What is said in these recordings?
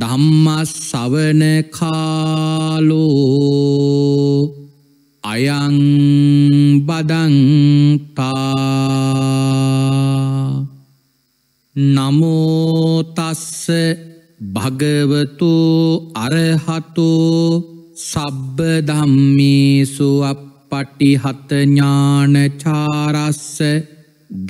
ධම්ම සවන කාලෝ අයං බදන්තා නමෝතස්ස භගවතු අරහතෝ සබ්බ ධම්මේසු අපපටිහතඥානචාරස්ස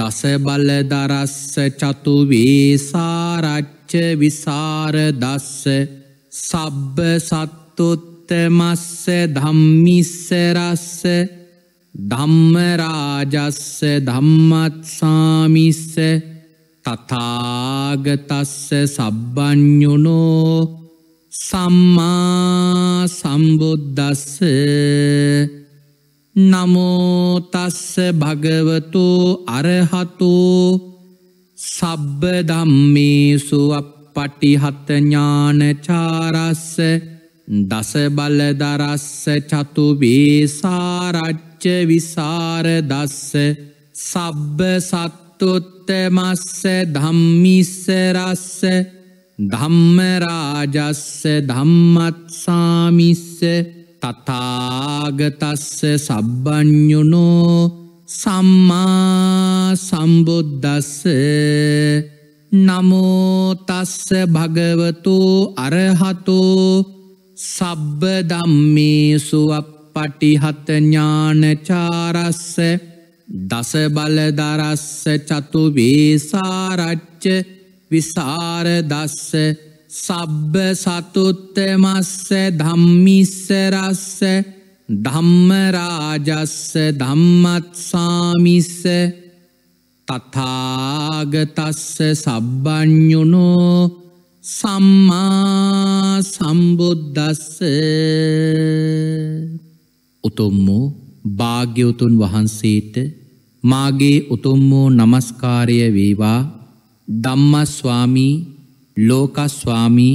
දස බලදරස්ස චතුවේසාරච්ච පච්ච විසාර දස්ස සබ්බ සත්තුත්තමස්ස ධම්මිස්සරස්ස ධම්මරාජස්ස ධම්මත්සාමිස්ස තතාගතස්ස සබ්බ්ඥුනෝ සම්මා සම්බුද්ධස්ස නමෝතස්ස භගවතු අරහතුෝ සබ්බ දම්මේසු පටිහතඥානචාරස්ස දස බලදරස්ස චතුබේසාරච්ච විසාර දස්ස සබ්බ සත්තුත්තමස්ස ධම්මිස්සරස්ස ධම්මරාජස්ස ධම්මත්සාමිස්ස තතාගතස්ස සබ්බ්ඥුනෝ සම්මා සම්බුද්ධස්ස නමෝතස්ස භගවතු අරහතෝ සබ්බ දම්මේසුවප පටිහතඥානචාරස්ස දස බලදරස්ස චතු වේසාරච්ච විසාරදස්ස සබ්බ සතුත්තමස්ස ධම්මිස්සරස්ස ධම්මරාජස්ස ධම්මත්සාමිස්ස තතාගතස්ස සබ්බ්ඥුණෝ සම්මා සම්බුද්ධස්ස උතුම්මෝ භාග්‍යවතුන් වහන්සේට මාගේ උතුම්මෝ නමස්කාරය වේවා ධම්මස්වාමී ලෝකස්වාමී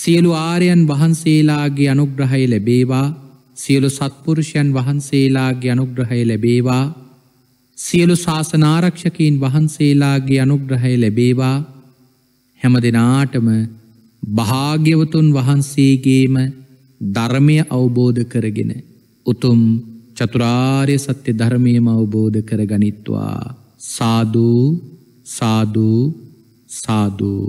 සියලු ආරයන් වහන්සේලාගේ අනුග්‍රහය ලැබේවා සියලු සත්පුරුෂයන් වහන්සේලාගේ අනුග්‍රහය ලැබේවා සියලු ශාසනාරක්ෂකීන් වහන්සේලාගේ අනුග්‍රහය ලැබේවා හැම දෙනාටම භාග්‍යවතුන් වහන්සේගේම ධර්මය අවබෝධ කරගෙන උතුම් චතුරාර්ය සත්‍ය ධර්මයම අවබෝධ කරගනිත්වා සාධූ සාධූ සාධූ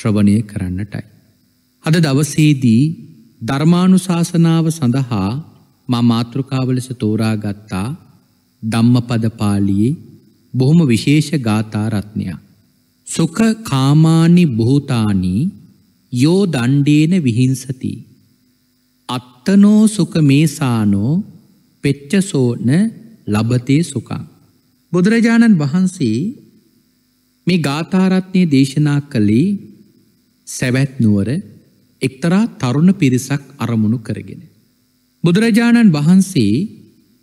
ශ්‍රවණය කරන්නටයි. අද දවසේදී ධර්මානුශාසනාව සඳහා මා මාතෘකාවලෙස තෝරාගත්තා ධම්මපද පාලියේ බොහොම විශේෂ ගාථා රත්නයක්. සුඛ කාමානි භූතානි යෝ දණ්ඩේන විහිංසති. අත්තනෝ සුඛ මේසානෝ පෙච්චසෝන ලබතේ සුඛං. බුදුරජාණන් වහන්සේ මේ ගාථාරත්නය දේශනා කළේ සැවැත් නුවර එක්තරා තරුණ පිරිසක් අරමුණු කරගෙන. බුදුරජාණන් වහන්සේ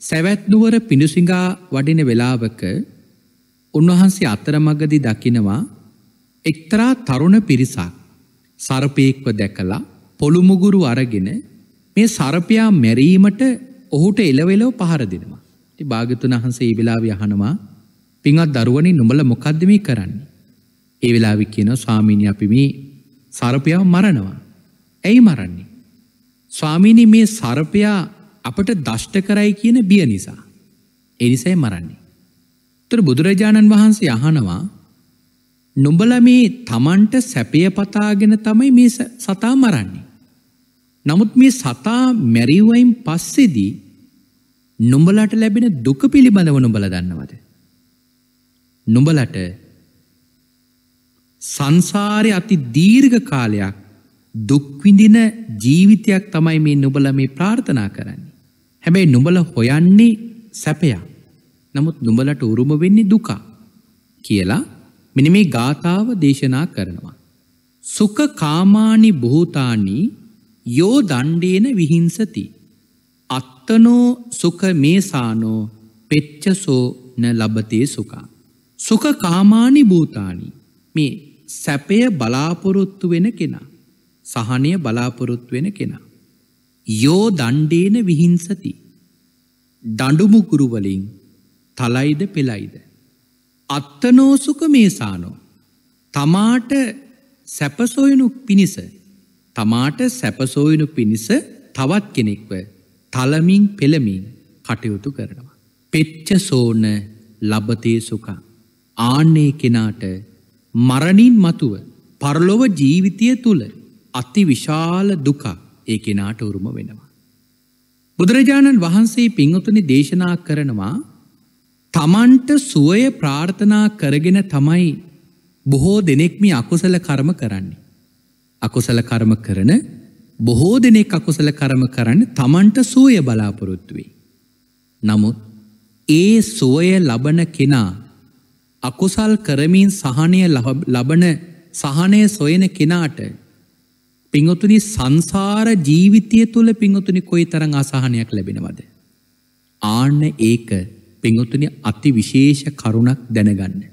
සැවැත්නුවර පිඩුසිඟා වඩින වෙලාවක උන්වහන්සේ අතරමගදි දකිනවා එක්තරා තරුණ පිරිසක් සරපයෙක්ව දැකලා පොළුමුගුරු අරගෙන මේ සරපයා මැරීමට ඔහුට එලවෙලෝ පහර දෙනවා. ති භාගතුන් වහන්සේ වෙලාව යහනවා පින්වත් දරුවනි නුඹල මොකද්ද මේ කරන්නේ? ඒ වෙලාවේ කියනවා ස්වාමීනි අපි මේ සරපයා මරණවා. ඇයි මරන්නේ. ස්වාමීනි මේ සරපයා අපට දෂ්ට කරයි කියන බිය නිසා. එනිසයි මරන්නේ. තර බුදුරජාණන් වහන්සේ අහනවා නුඹල මේ තමන්ට සැපය පතාගෙන තමයි මේ සතා මරන්නේ. නමුත් මේ සතා මැරිවයින් පස්සෙදී නුඹලට ලැබෙන දුක පිළිබඳව නුඹල දන්නවද. නුඹලට සංසාරය අති දීර්ඝ කාලයක් දුක්විඳින ජීවිතයක් තමයි මේ නොබල මේ ප්‍රාර්ථනා කරන්නේ. හැබැයි නොබල හොයන්නේ සැපයා. නමුත් නුඹලට උරුම වෙන්නේ දුකා කියලා මෙන මේ ගාථාව දේශනා කරනවා. සුක කාමානි බොහෝතානි යෝ දණ්ඩේන විහිංසති. අත්තනෝ සුක මේසානෝ පෙච්චසෝ න ලබතේ සුකා. සුක කාමානි භූතානි මේ සැපය බලාපොරොත්තු වෙන කෙනා. සහනය බලාපොරොත්තු වෙන කෙනා. යෝ දණ්ඩේන විහිංසති. දඩුමුකුරුවලින් තලයිද පෙලයිද. අත්තනෝසුක මේසානෝ. තමාට සැපසොයනු පිණිස. තමාට සැපසෝයනු පිණිස තවත් කෙනෙක්ව තලමින් පෙළමින් කටයුතු කරනවා. පෙච්ච සෝන ලබතේ සුකා. ආන්නේ කෙනාට මරණින් මතුව පරලොව ජීවිතය තුළ අති විශාල දුකක් ඒ කෙනාට උරුම වෙනවා. බුදුරජාණන් වහන්සේ පිංහතුනි දේශනා කරනවා තමන්ට සුවය ප්‍රාර්ථනා කරගෙන තමයි බොහෝ දෙනෙක්මි අකුසල කර්ම කරන්නේ. අකුසල කර්ම කරන බොහෝ දෙනෙක් අකුසල කරම කරන්න තමන්ට සුවය බලාපොරොත්තුවේ. නමුත් ඒ සුවය ලබන කෙනා අකුසල් කරමින් සහනය ලබන සහනය සොයන කෙනාට පිංහතුනි සංසාර ජීවිතය තුළ පිංහතුනි කොයි තරං අසාහනයක් ලැබෙනවද. ආන්න ඒක පිංහතුනි අති විශේෂ කරුණක් දැනගන්න.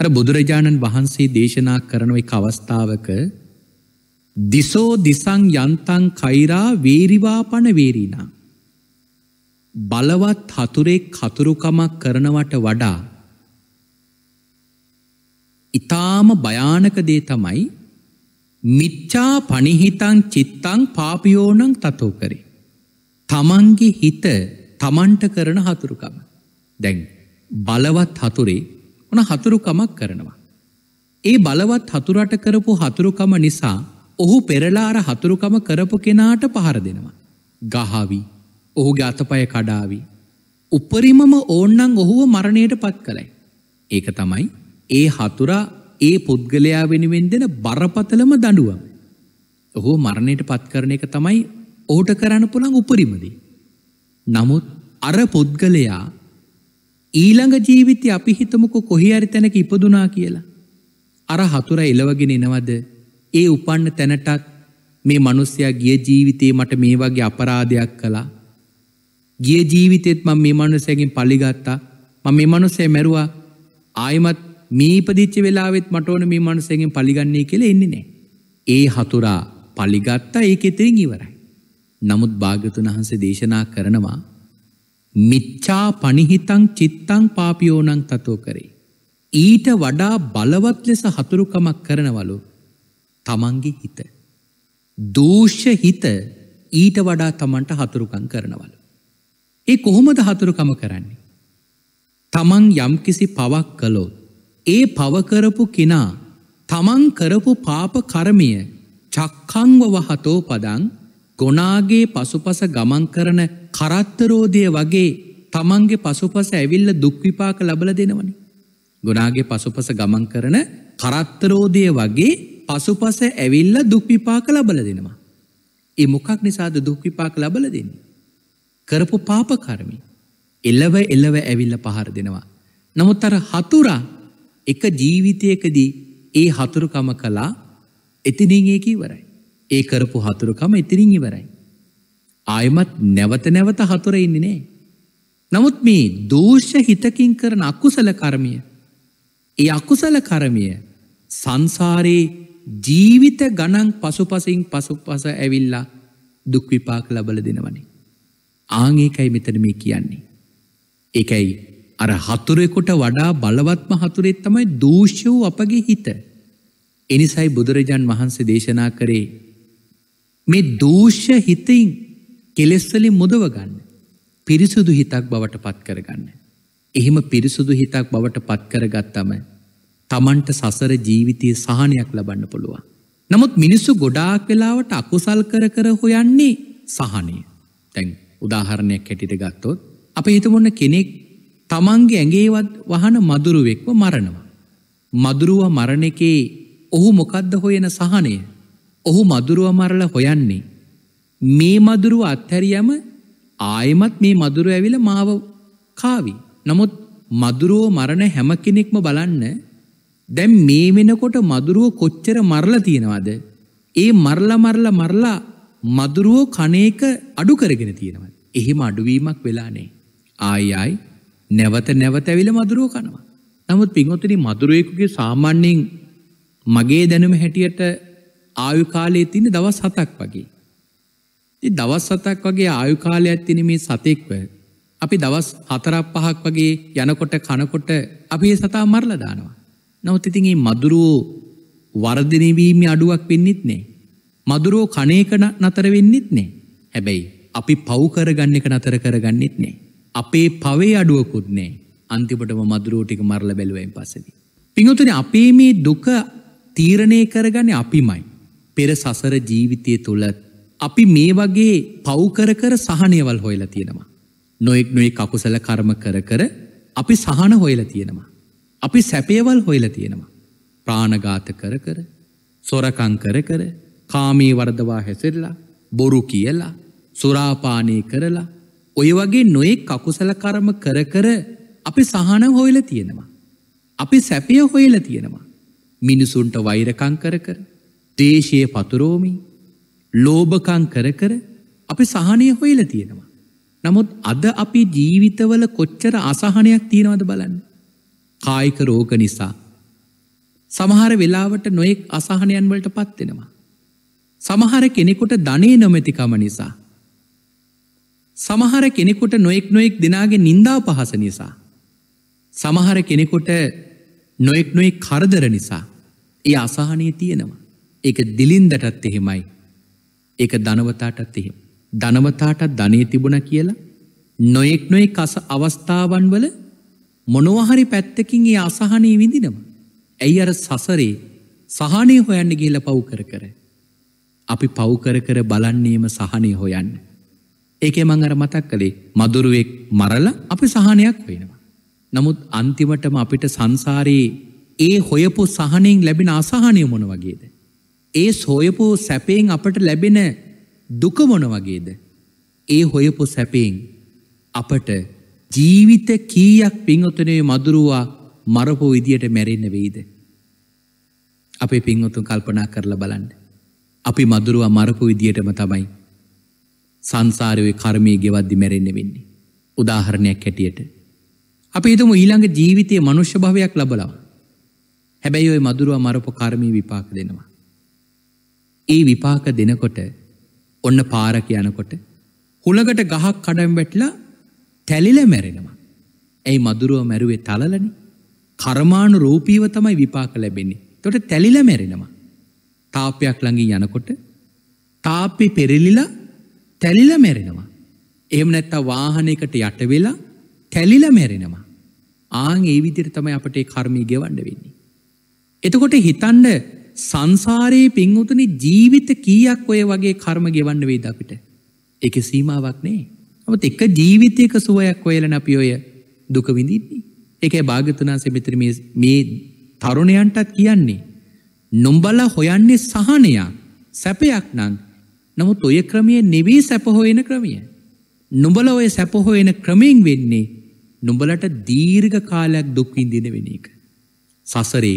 අර බුදුරජාණන් වහන්සේ දේශනා කරනව එක අවස්ථාවක දිසෝ දිසං යන්තං කෛරා වේරිවාපන වේරීනා. බලවත් හතුරෙක් කතුරුකමක් කරනවට වඩා ඉතාම භයානක දේ තමයි මිච්චා පනිහිතං චිත්තං පාපියෝනං තතෝ කරේ. තමන්ගේ හිත තමන්ට කරන හතුරුකම. දැන් බලවත් හතුරේ ඕන හතුරුකමක් කරනවා. ඒ බලවත් හතුරට කරපු හතුරුකම නිසා ඔහු පෙරලාර හතුරුකම කරපු කෙනාට පහර දෙනවා. ගහවි ඔහුගේ අතපය කඩාවි. උපරිමම ඕන්නං ඔහුව මරණයට පත් කළයි. ඒක තමයි ඒ හතුරා ඒ පුද්ගලයා වෙනුවෙන් දෙන බරපතලම දඩුවම්. ඔහෝ මරණයට පත්කරන එක තමයි ඕට කරන්න පුළන් උපරිමදී. නමුත් අර පුද්ගලයා ඊළඟ ජීවිතය අපි හිතමුකු කොහි අරි තැනක ඉපදුනා කියලා. අර හතුර එලවගෙන එනවද ඒ උපන්න තැනටත් මේ මනුස්්‍යයා ගිය ජීවිතේ මට මේ වගේ අපරාධයක් කළා. ගිය ජීවිතෙත් ම මේ මනුසයගෙන් පලිගත්තා ම මේ මනුසය මැරවා ආයමත් මීපදිච්ච වෙලාවෙත් මටඕන මේ මනුසයෙන් පලිගන්නේ කෙළ එන්නේ නෑ. ඒ හතුරා පලිගත්තා ඒක එතරින් ඉවරයි. නමුත් භාගතුන් වහන්සේ දේශනා කරනවා මිච්චා පනිහිතං චිත්තං පාපියෝනං තතෝ කරේ. ඊට වඩා බලවත් ලෙස හතුරුකමක් කරනවලු තමන්ගේ හිත. දූෂ්‍ය හිත ඊට වඩා තමන්ට හතුරුකං කරනවලු. ඒ කොහොමද හතුරුකම කරන්නේ. තමන් යම්කිසි පවක් කලෝත් ඒ පවකරපු කෙනා තමන් කරපු පාප කරමිය චක්කංව වහතෝ පදං ගොනාගේ පසුපස ගමන් කරන කරත්තරෝධය වගේ තමන්ගේ පසුපස ඇවිල්ල දුක්විපාක ලබල දෙනවනි. ගොනාගේ පසුපස ගමන් කරන කරත්තරෝධය වගේ පසුපස ඇවිල්ල දුක්විපාක ලබල දෙනවා. ඒ මොකක් නිසාද දුක්විපාක ලබල දෙන්න. කරපු පාප කරමි. එල්ලව එල්ලව ඇවිල්ල පහර දෙනවා. නමුත් අර හතුරා එක ජීවිතයකදී ඒ හතුරුකම කලා එතිනින් ඒක ඉවරයි. ඒ කරපු හතුරුකම එතිරින් ඉවරයි. ආයමත් නැවත නැවත හතුර ඉන්නේ නෑ. නමුත් මේ දෝෂ හිතකින් කරන අකුසල කර්මිය. ඒ අකුසල කරමිය සංසාරයේ ජීවිත ගණන් පසුපසින් පසු පස ඇවිල්ලා දුක්විපාක ලබල දෙනවනේ. ආංඒකයි මෙතන මේ කියන්නේ. එකයි අර හතුරෙකුට වඩා බලවත්ම හතුරෙත් තමයි දූෂ්‍ය වූ අපගේ හිත. එනිසයි බුදුරජාන් වහන්සේ දේශනා කරේ මේ දූෂ්‍ය හිතයින් කෙලෙස්වලින් මුදවගන්න. පිරිසුදු හිතක් බවට පත් කරගන්න. එහෙම පිරිසුදු හිතක් බවට පත් කරගත්තම තමන්ට සසර ජීවිතය සහනයක් ලබන්න පුළුවන්. නමුත් මිනිස්සු ගොඩාක් වෙලාවට අකුසල් කර කර හොයන්නේ සහනය. තැන් උදාහරණයක් හැටිට ගත්තොත් අප හිතමොන්න කෙනෙක් තමන්ගේ ඇගේවත් වහන මදුරුවෙක්ව මරණවා. මදුරුව මරණ එකේ ඔහු මොකද්ද හොයන සහනය ඔහු මදුරුව මරල හොයන්නේ. මේ මදුරුව අත්හැරියම ආයමත් මේ මදුරුව ඇවිල මාව කාවි. නමුත් මදුරුව මරණ හැම කෙනෙක්ම බලන්න දැම් මේ වෙනකොට මදුරුව කොච්චර මරල තියෙනවද. ඒ මරල මරල මරලා මදුරුවෝ කනේක අඩු කරගෙන තියෙනවද. එහෙම අඩුවීමක් වෙලානේ. ආයයි නැවත නැවත ඇවිල මදුරුව කනවා. නමුත් පින්වතුනි මදුරුවෙකුගේ සාමාන්‍යයෙන් මගේ දැනුම හැටියට ආයු කාලයේ තියෙන දවස් 7ක් වගේ. ඉතින් දවස් 7ක් වගේ ආයු කාලයක් තියෙන මේ සතෙක්ව අපි දවස් 4ක් 5ක් වගේ යනකොට කනකොට අපි ඒ සතා මරලා දානවා. නමුත් ඉතින් මේ මදුරුව වර්ධනය වීමේ අඩුවක් වෙන්නෙත් නැහැ. මදුරුව කණේක නතර වෙන්නෙත් නැහැ. හැබැයි අපි පව් කරගන්න එක නතර කරගන්නෙත් නැහැ. අපේ පවේ අඩුවකුත් නෑ අන්තිපටම මදුරෝටික මරල බැලුවෙන් පසදී. පිංහතුන අපේ මේ දුක තීරණය කරගන අපිමයි. පෙර සසර ජීවිතය තුළ අපි මේ වගේ පව්කර කර සහනයවල් හොයලා තියෙනවා. නොෙක් නොේ කකුසල කර්ම කර කර අපි සහන හොයල තියෙනවා. අපි සැපේවල් හොයල තියෙනවා. ප්‍රාණගාත කර කර සොරකං කර කර කාමී වරදවා හැසිරලා බොරු කියලා සුරාපානය කරලා ඔය වගේ නොයෙක් කකුසල කරම කර කර අපි සහන හොයල තියෙනවා. අපි සැපය හොයල තියෙනවා. මිනිසුන්ට වෛරකං කර කර දේශය පතුරෝමි ලෝභකං කර කර අපි සහනය හොයල තියෙනවා. නමුත් අද අපි ජීවිතවල කොච්චර අසහනයක් තියෙනවද බලන්න. කායික රෝග නිසා. සමහර වෙලාවට නොයෙක් අසාහනයන් වලට පත්වෙනවා. සමහර කෙනෙකුට ධනේ නොමැතිකම නිසා සමහර කෙනෙකුට නොෙක් නොෙක් දෙනාගේ නින්දා පහස නිසා. සමහර කෙනෙකොට නොෙක් නොෙක් කරදර නිසා. ඒ අසාහනය තියෙනවා. ඒක දිලින්දටත් එහෙමයි. ඒක දනවතාටත් එහෙම. දනවතාටත් ධනය තිබුණ කියලා නොයෙක් නොයෙක් කස අවස්ථාවන් වල මොනවහරි පැත්තකින් ඒ අසහනය විඳිනවා. ඇයි අර සසරේ සහනය හොයන්න ගිහිල පව් කර කර. අපි පව් කර කර බලන්නේම සහනය හොයන්න. ඒකේ මං අර මතක් කළේ මදුරුවෙක් මරලා අපි සහනයක් වෙනවා. නමුත් අන්තිමටම අපිට සංසාරයේ ඒ හොයපු සහනෙන් ලැබෙන අසහනය මොන වගේද? ඒ සොයපු සැපයෙන් අපට ලැබෙන දුක මොන වගේද? ඒ හොයපු සැපයෙන් අපට ජීවිත කීයක් පින්වතුනේ මදුරුවා මරපු විදියට මැරෙන්න වෙයිද? අපේ පින්වතුන් කල්පනා කරලා බලන්න. අපි මදුරුවා මරපු විදියටම තමයි සංසාරය කර්මී ගෙවද්දි මැරෙන්න වෙන්නේ. උදාහරණයක් හැටියට. අපි හිතමු ඊළඟ ජීවිතයේ මනුෂ්‍ය භවයක් ලබලා. හැබැයි ওই මදුරුවා මරපු කර්මී විපාක දෙනවා. ඒ විපාක දෙනකොට ඔන්න පාර කියනකොට හුලකට ගහක් කඩම් වැටලා තැලිලා මැරෙනවා. ඇයි මදුරුව මැරුවේ තලලනේ? කර්මාණු රූපීව තමයි විපාක ලැබෙන්නේ. එතකොට තැලිලා මැරෙනවා. තාපයක් ළඟින් යනකොට තාපේ පෙරලිලා තැල්ල මැරෙනවා. එම නැත්ත වාහනයකට යට වෙලා තැලිල මැරෙනවා. ආං ඒ විදිර තමයි අපට කර්මී ගෙවන්ඩ වෙන්නේ. එතකොට හිතන්ඩ සංසාරයේ පින්වතුන ජීවිත කීයක් ඔය වගේ කර්ම ගෙවන්න වේද අපිට. එක සීමාවක් නේ. ඔත් එක ජීවිතයක සුවයක් ඔයලන අපි ඔය දුක විඳින්නේ. එකයි භාගතුනා සෙමිතර මේ තරුණයන්ටත් කියන්නේ. නොම්බල හොයන්නේ සහනයක් සැපයක් නං නමුත් ඔය ක්‍රමය නෙවී සැපහොයෙන ක්‍රමිය. නුඹල ඔය සැපහොයෙන ක්‍රමයෙන් වෙන්නේ නුඹලට දීර්ඝ කාලයක් දුක්විඳින වෙන එක. සසරේ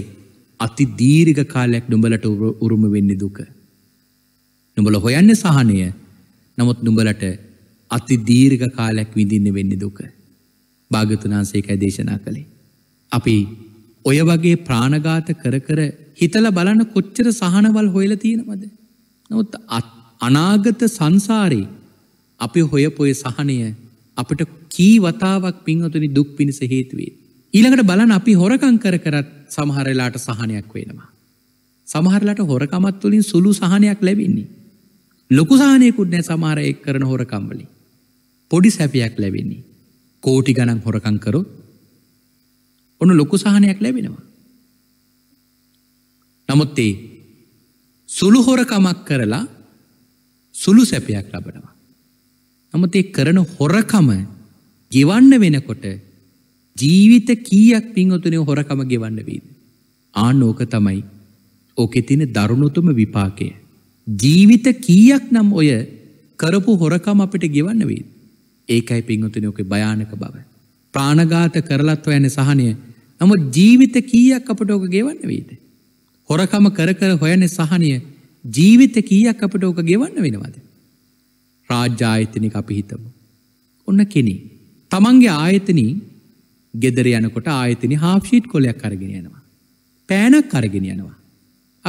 අති දීර්ඝ කාලයක් නුඹලට උරුම වෙන්න දුක. නුඹල හොයන්න සහනය නමුත් නුඹලට අති දීර්ඝ කාලයක් විඳින්න වෙන්න දුක. භාගතුනාන්සේකයි දේශනා කළේ. අපි ඔය වගේ ප්‍රාණඝාත කර කර හිතල බලන කොච්චර සහනවල් හොයලා තියෙනවද? නමුත් අත් අනාගත සංසාරේ අපි හොයපොය සහනය අපට කී වතාවක් පින්වතුනි දුක් පිණිස හේතුවේ. ඊළඟට බලන අපි හොරකං කර කරත් සමහරලාට සහනයක් වෙනවා. සමහරලට හොරකමත් තුළින් සුළු සහනයක් ලැබින්නේ. ලොකු සහනයකුත් නෑ සමහර එක් කරන හොරකම්වලි. පොඩි සැපයක් ලැබෙන්නේ. කෝටි ගණන් හොරකංකරු ඔන්න ලොකු සහනයක් ලැබෙනවා. නමුත් ඒ සුළු හොරකමක් කරලා සුළු සැපයක් ලබනවා. නමුත් ඒ කරන හොරකම ගෙවන්න වෙනකොට ජීවිත කීයක් පින්වතුනේ හොරකම ගෙවන්න වේද? ආන්න ඕක තමයි ඕකේ තියෙන දරුණුතම විපාකය. ජීවිත කීයක් නම් ඔය කරපු හොරකම අපිට ගෙවන්න වේද? ඒකයි පින්වතුනේ ඔකේ භයානක බව. ප්‍රාණඝාත කරලත් හොයන්නේ සහනය. නමුත් ජීවිත කීයක් අපට ඕක ගෙවන්න වේද? හොරකම කර කර හොයන්නේ සහනය. ජීවිත කීයක් අපට ඕක ගෙවන්න වෙනවද. රාජ්‍යායතනක අපි හිතම. ඔන්න කෙනෙ. තමන්ගේ ආයතන ගෙදර යනකොට ආයතන හාප්ෂීට් කොලයක් කරගෙන යනවා. පෑනක් කරගෙන යනවා.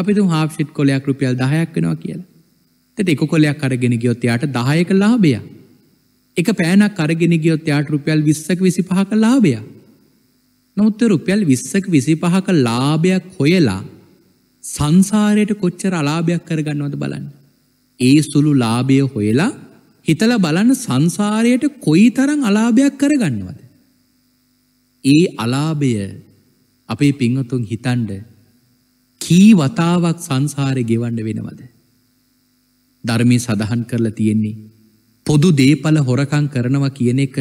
අපි තු හාප්ෂිට් කොලයක් රුපියල් දහයක් වෙනවා කියලා. තට එක කොලයක් කරගෙන ගියොත්තයාට දායක ලාබය. එක පෑනක් කරගෙන ගියොත්තයාට රුපියල් විස්සක විසි පහක ලාබය. නොත්ත රුපියල් විස්සක විසි පහක ලාභයක් හොයලා සංසාරයට කොච්චර අලාභයක් කරගන්නවද බලන්න. ඒ සුළු ලාභය හොයලා හිතල බලන්න සංසාරයට කොයි තරං අලාභයක් කරගන්නවද. ඒ අලාභය අපේ පිංහතුන් හිතන්ඩ කී වතාවක් සංසාරය ගෙවන්ඩ වෙනවද. ධර්මය සඳහන් කරලා තියෙන්නේ. පොදු දේපල හොරකං කරනවා කියන එක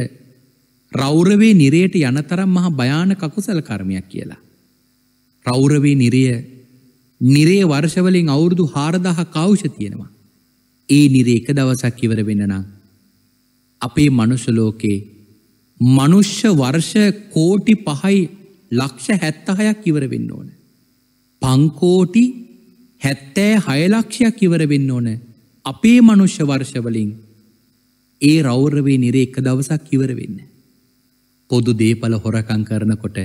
රෞරවේ නිරයට යනතරම් මහා භයාන කකුසල කර්මයක් කියලා. රෞරවේ නිරය නිරේ වර්ෂවලින් අවුරුදු හාරදහ කවුෂ තියෙනවා. ඒ නිරේක දවසක් ඉවර වෙනනම්. අපේ මනුෂලෝකේ මනුෂ්‍ය වර්ෂ කෝටි පහයි ලක්ෂ හැත්තහයක් ඉවර වෙන්න ඕන. පංකෝටි හැත්තෑ හයලක්ෂයක් ඉවර වෙන්න ඕන අපේ මනුෂ්‍ය වර්ෂවලින් ඒ රෞරවේ නිරේ එක දවසක් ඉවර වෙන්න. පොදු දේපල හොරකං කරනකොට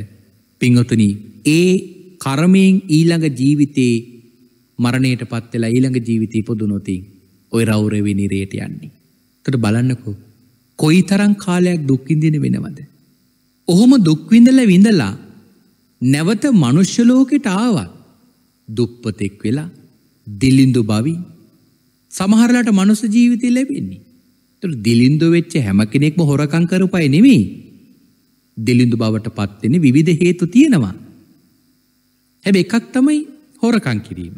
පිංහතුනී ඒ කරමයෙන් ඊළඟ ජීවිතයේ මරණයට පත්වෙලා ඊළඟ ජීවිතය ඉපදුනොතින් ඔය රෞරවි නිරයට යන්නේ. තොට බලන්නකෝ කොයි තරං කාලයක් දුක්කින්දින වෙනවද. ඔහොම දුක්විඳල විඳලා නැවත මනුෂ්‍යලෝකෙට ආවත් දුප්පතෙක් වෙලා දිලින්දු බවි සමහරලට මනුස ජීවිතය ලැබෙන්නේ. තුළ දිලින්දු වෙච්ච හැම කෙනෙක්ම හොරකංකරු පයි නෙමේ. දිලිඳු බවට පත්වෙන විධ හේතු තියෙනවා. හැබ එකක් තමයි හෝරකං කිරීම.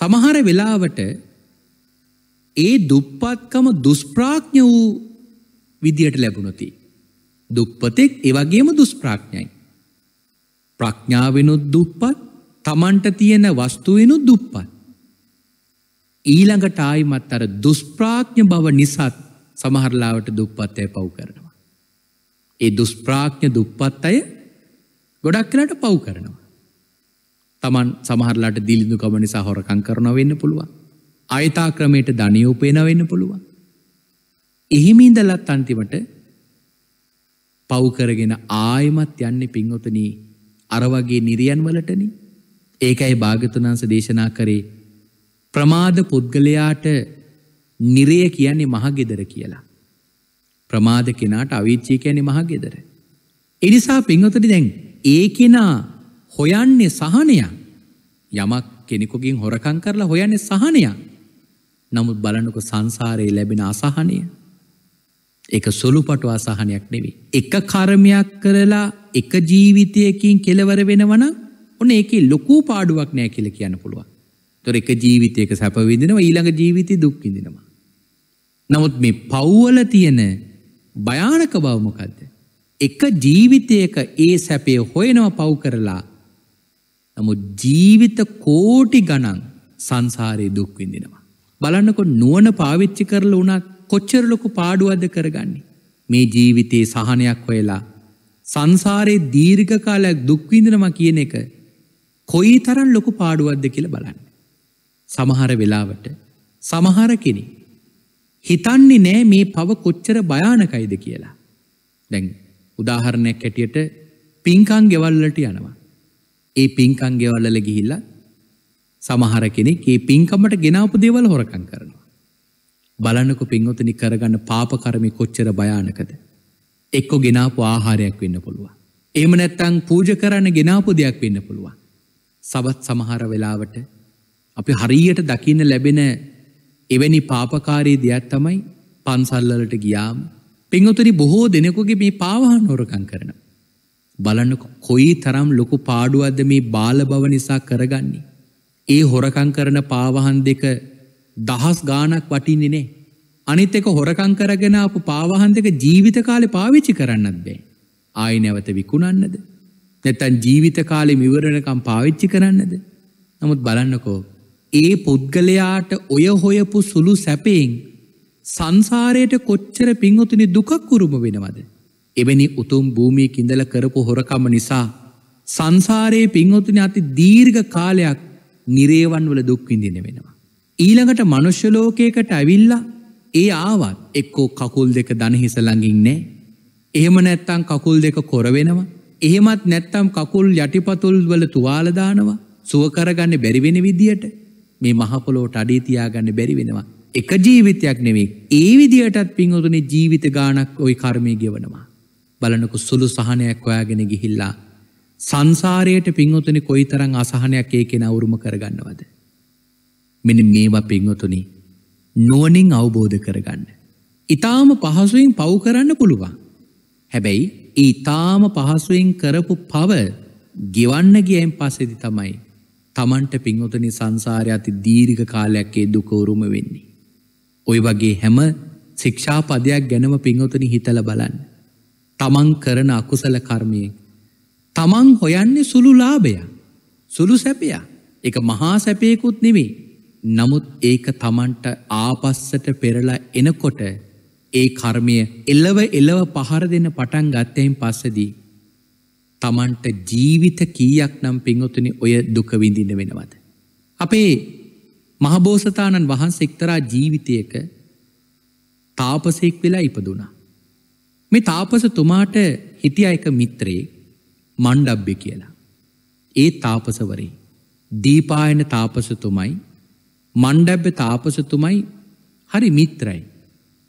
සමහර වෙලාවට ඒ දුප්පත්කම දුස්ප්‍රාඥ වූ විදියට ලැබුණති. දුප්පතෙක් ඒවගේම දුස්ප්‍රාඥයි. ප්‍රඥාවෙනුත් දුප්පත් තමන්ට තියෙන වස්තුවෙනු දුප්පත්. ඊළඟට ආයිමත් අර දුස්ප්‍රාඥ බව නිසාත් සමහරලාවට දුප්පත් අය පව් කරනවා. ඒ දුස්ප්‍රාඥ දුප්පත් අය ගොඩක් කලට පව් කරනවා. තමන් සමහරලාට දිලිඳුකම නිසා හොරකං කරන වෙන්න පුළුවන්. අයතා ක්‍රමයට ධනය උපේන වෙන්න පුළුවන්. එහෙම ඉඳලත් අන්තිමට පව් කරගෙන ආයමත් යන්නේ පින්වතුනි අර වගේ නිරියන් වලටනේ. ඒකයි භාගතුන් වහන්සේ දේශනා කරේ ප්‍රමාද පුද්ගලයාට නිරය කියන්නේ මහගෙදර කියලා. ප්‍රමාද කෙනාට අවිච්චී කියන්නේ මහගෙදර. එනිසා පින්වතුනි දැන් ඒ කෙනා හොයන්නේ සහනයක්. යමක් කෙනෙකුගින් හොරකං කරලා හොයන්නේ සහනයක්. නමුත් බලන්නක සංසාරයේ ලැබෙන අසහනය. එක සොළුපටු අසහනයක් නෙවේ. එක කර්මයක් කරලා එක ජීවිතයකින් කෙලවර වෙනවන ඔන ඒක ලොකූ පාඩුවක් නෑ කියල කියන්න පුළුවන්. තොර එක ජීවිතයක සැපවිදිනවා ඊළඟ ජීවිතය දුක්කිදිනවා. නමුත් මේ පව්වල තියෙන භයානක බවමකක්ද. එක ජීවිතයක ඒ සැපය හොයනව පව් කරලා නමු ජීවිත කෝටි ගණන් සංසාරයේ දුක්විඳෙනවා. බලන්නකො නුවන පාවිච්චි කරල වනත් කොච්චර ලොකු පාඩුවද කරගන්නේ. මේ ජීවිතයේ සහනයක් හොයලා සංසාරයේ දීර්ඝ කාලයක් දුක්විඳනම කියන එක කොයි තරන් ලොකු පාඩුවක්ද කියල බලන්න. සමහර වෙලාවට සමහර කෙනෙ. හිතන්නේ නෑ මේ පව කොච්චර භයානකයිද කියලා. දැන් උදාහරණයක් කැටියට පින්කං ගෙවල්ලට යනවා. ඒ පින්කං ගෙවල්වල ගිහිල්ලා සමහර කෙනෙක් ඒ පින්කමට ගෙනාපු දේවල් හොරකම් කරනවා. බලන්නකො පින්වතුනි කරගන්න පාප කර්මේ කොච්චර භයානකද? එක්ක ගෙනාපු ආහාරයක් වෙන්න පුළුවන්. එහෙම නැත්නම් පූජා කරන්න ගෙනාපු දෙයක් වෙන්න පුළුවන්. සබත් සමහර වෙලාවට අපි හරියට දකින්න ලැබෙන එවැනි පාපකාරී දෙයක් තමයි පන්සල්වලට ගියාම පින්වතුනි බොහෝ දෙනෙකුගේ මේ පාවහන් හොරකම් කරනවා. බලන්නක කොයි තරම් ලොකු පාඩුවද මේ බාල බව නිසා කරගන්නේ. ඒ හොරකං කරන පාවහන් දෙක දහස් ගානක් වටින්නේනේ. අනිත් එක හොරකං කරගෙන අප පාවහන් දෙක ජීවිත කාලෙ පාවිච්චි කරන්නත් බෑ. ආයි නැවත විකුණන්නද. නැතන් ජීවිත කාලෙ විවරණකම් පාවිච්චි කරන්නද. නමුත් බලන්නකෝ. ඒ පුද්ගලයාට ඔය හොයපු සුළු සැපයෙන් සංසාරයට කොච්චර පින්වතුනි දුකක් කුරුම වෙනවද. එවැනි උතුම් භූමිය කිඳල කරපු හොරකම නිසා සංසාරයේ පින්වතුන අති දීර්ඝ කාලයක් නිරේවන් වල දුක්විඳින වෙනවා. ඊළඟට මනුෂ්‍යලෝකයකට ඇවිල්ලා ඒ ආවත් එක්කෝ කකුල් දෙක දනහිස ළඟින් නෑ. එහෙම නැත්තං කකුල් දෙක කොරවෙනවා. එහෙමත් නැත්තම් කකුල් යටිපතුල් වල තුවාලදානවා සුවකරගන්න බැරිවෙන විදියට මේ මහපොලෝට අඩේ තියාගන්න බැරි වෙනවා. එක ජීවිතයක් නෙවේ ඒ විදියටත් පින්වතුනේ ජීවිත ගානක් ওই කර්මය ගෙවනවා. බලනකු සුළු සහනයක් ඔයාගෙන ගිහිල්ලා. සංසාරයට පින්වතුනි කොයි තරං අසහනයක් ඒ කෙන අවුරුම කරගන්නවද. මෙනි මේවා පින්වතුනි නුවනින් අවබෝධ කරගන්න. ඉතාම පහසුවෙන් පව් කරන්න පුළුවන්. හැබැයි ඉතාම පහසුවෙන් කරපු පව ගෙවන්න ගියයින් පස්සෙදි තමයි තමන්ට පින්වතනි සංසාරය අති දීර්ඝ කාලයක්කේ දුකවරුම වෙන්නේ. ඔය වගේ හැම ශික්ෂාපදයක් ගැනම පින්වතනි හිතල බලන්න. තමන් කරන අකුසල කර්මයෙන්. තමන් හොයන්නේ සුළු ලාභය සුළු සැපය එක මහා සැපයකුත් නෙවේ. නමුත් ඒක තමන්ට ආපස්සට පෙරලා එනකොට ඒ කර්මය එල්ලව එලව පහර දෙන පටන් ගත්තයෙන් පස්සදී. තමන්ට ජීවිත කීයක් නම් පින්වතුනි ඔය දුකවිඳින්න වෙනවද. අපේ මහබෝසතාණන් වහන්ස එක්තරා ජීවිතයක තාපසෙක් වෙලා ඉපදුනා. මේ තාපසතුමාට හිටිය එක මිත්‍රේ මණ්ඩබ්බෙ කියලා. ඒ තාපසවරේ දීපායන තාපසතුමයි මණ්ඩබ්බ තාපසතුමයි හරි මිත්‍රයි.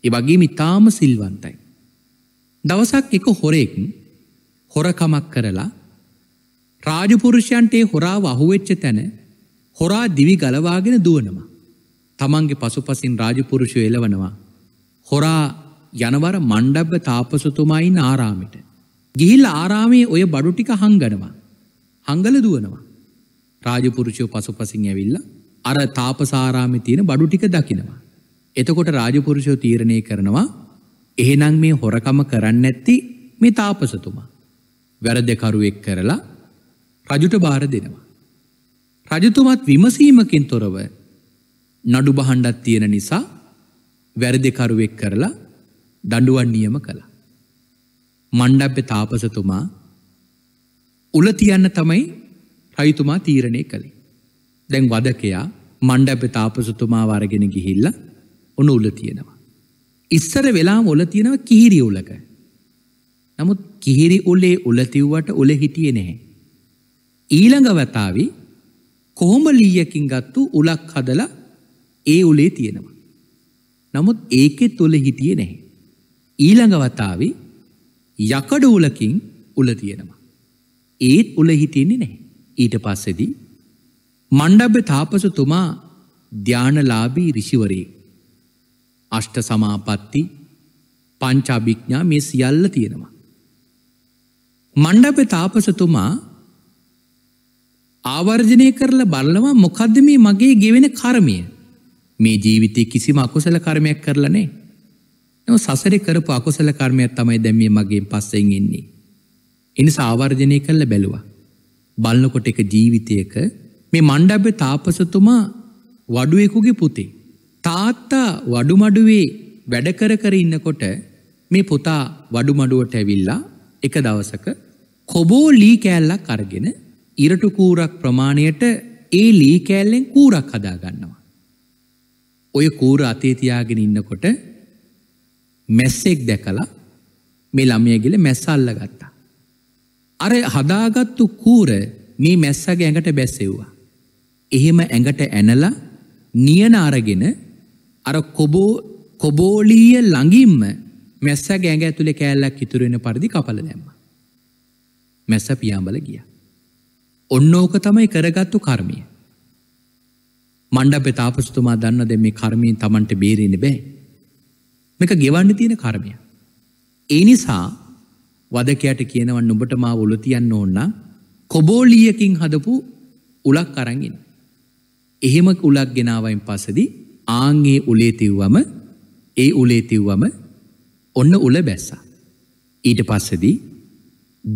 ඒ වගේම ඉතාම සිල්වන්තයි. දවසක් එක හොරෙක් හොරකමක් කරලා රාජපුරුෂයන්ට ඒ හොරාව අහුවෙච්ච තැන හොරා දිවි ගලවාගෙන දුවනවා. තමන්ගේ පසුපසින් රාජපුරුෂය එලවනවා. හොරා යනවර මණ්ඩබ්බ තාපසතුමයින් ආරාමිට. ගිහිල් ආරාමේ ඔය බඩු ටික හංගනවා. හංගල දුවනවා. රාජපුරුෂයෝ පසුපසින් ඇවිල්ල අර තාපසාරාමි තියෙන බඩු ටික දකිනවා. එතකොට රාජපුරුෂයෝ තීරණය කරනවා එහෙනම් මේ හොරකම කරන්න ඇත්ති මේ තාපසතුමා. වැරදකරුවෙක් කරලා රජුට බාර දෙනවා. රජතුමත් විමසීමකින් තොරව නඩු බහණ්ඩත් තියෙන නිසා වැරදිකරුවෙක් කරලා දඩුවන් නියම කළ. මණ්ඩබ්‍ය තාපසතුමා උල තියන්න තමයි රයිතුමා තීරණය කළේ. දැන් වදකයා මණ්ඩබ්‍ය තාපසතුමා වරගෙන ගිහිල්ල ඔනු උල තියෙනවා. ඉස්සර වෙලා ඔල තියෙනව කිහිරි උලක. නමුත් කිහිරි උලේ උලතිව්වට උල හිටිය නැහැ. ඊළඟ වතාවි කොහොම ලීයකින් ගත්තු උලක් හදලා ඒ උලේ තියෙනවා. නමුත් ඒකෙ තුළ හිටිය නැහැ. ඊළඟවතාව යකඩූලකින් උල තියෙනවා. ඒත් උල හිටින්නේ නැහැ. ඊට පස්සෙදී මණ්ඩබ්‍ය තාපසතුමා ධ්‍යානලාබී රිසිවරේ. අෂ්ට සමාපත්ති පංචාභිඥා මේ සියල්ල තියෙනවා. මණ්ඩප තාපසතුමා ආවර්ජනය කරල බලවා මොකදද මේ මගේ ගෙවෙන කර්මය මේ ජීවිතය කිසිම අකුසල කර්මයක් කරලනේ එම සසර කරපු අකුසල කර්මයක් තමයි දැමිය මගේ පස්සෙන් එන්නේ. එනිසා ආවර්ජනය කල්ල බැලුවා. බලන්නකොට එක ජීවිතයක මේ මණ්ඩබ්‍ය තාපසතුමා වඩුවෙකුගේ පුතේ. තාත්තා වඩුමඩුවේ වැඩකර කර ඉන්නකොට මේ පුතා වඩුමඩුවට ඇවිල්ලා එක දවසක කොබෝ ලී කෑල්ලක් අරගෙන ඉරටු කූරක් ප්‍රමාණයට ඒ ලී කෑල්ලෙන් කූරක් හදාගන්නවා. ඔය කූර අතේතියාගෙන ඉන්නකොට මැස්සෙක් දැකලා මේ ළමයගිල මැස්සල්ල ගත්තා. අර හදාගත්තු කූර මේ මැස්සගේ ඇඟට බැස්සෙව්වා. එහෙම ඇඟට ඇනලා නියන අරගෙන අර කොබෝ කොබෝලීය ළඟින්ම මැස්ස ගෑඟ ඇතුළේ කෑල්ලක් ඉතුරෙන පරිදි කපල දැම්ම. මැස්ස පියාඹල ගිය. ඔන්න ඕක තමයි කරගත්තු කර්මය. මණ්ඩපෙ තාපස්තුමා දන්න දෙ මේ කර්මීන් තමන්ට බේරෙන බෑ. මේක ගෙවන්න තියෙන කර්මය. ඒ නිසා වදකයට කියනවන් නුඹට මා උල තියන්න ඕන්න කොබෝලියකින් හදපු උලක් අරංගින්. එහෙම උලක් ගෙනාවයින් පසදි ආංගේ උලේ තිව්වම ඒ උලේ තිව්වම ඔන්න උල බැස්සා. ඊට පස්සදී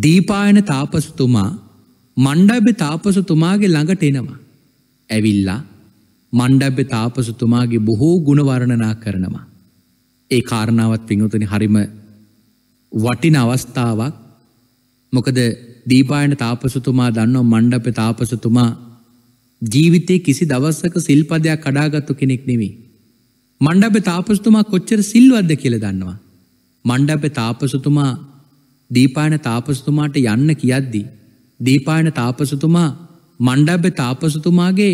දීපායන තාපසතුමා මණ්ඩබ්‍ය තාපසතුමාගේ ළඟට එනවා. ඇවිල්ලා මණ්ඩබ්‍ය තාපසතුමාගේ බොහෝ ගුණවරණනා කරනවා. ඒ කාරණාවත් පිංහතුනි හරිම වටින අවස්ථාවක් මොකද දීපායන තාපසතුමා දන්නව මණ්ඩප තාපසතුමා ජීවිතය කිසි දවස්සක සිල්පදයක් කඩාගත්තු කෙනෙක් නෙවී. මණ්ඩප තාපසතුමා කොච්චර සිල්වද්ද කියල දන්නවා. මණ්ඩප තාපසතුමා දීපායන තාපසතුමාට යන්න කියද්දි. දීපායන තාපසතුමා මණ්ඩබ්‍ය තාපසතුමාගේ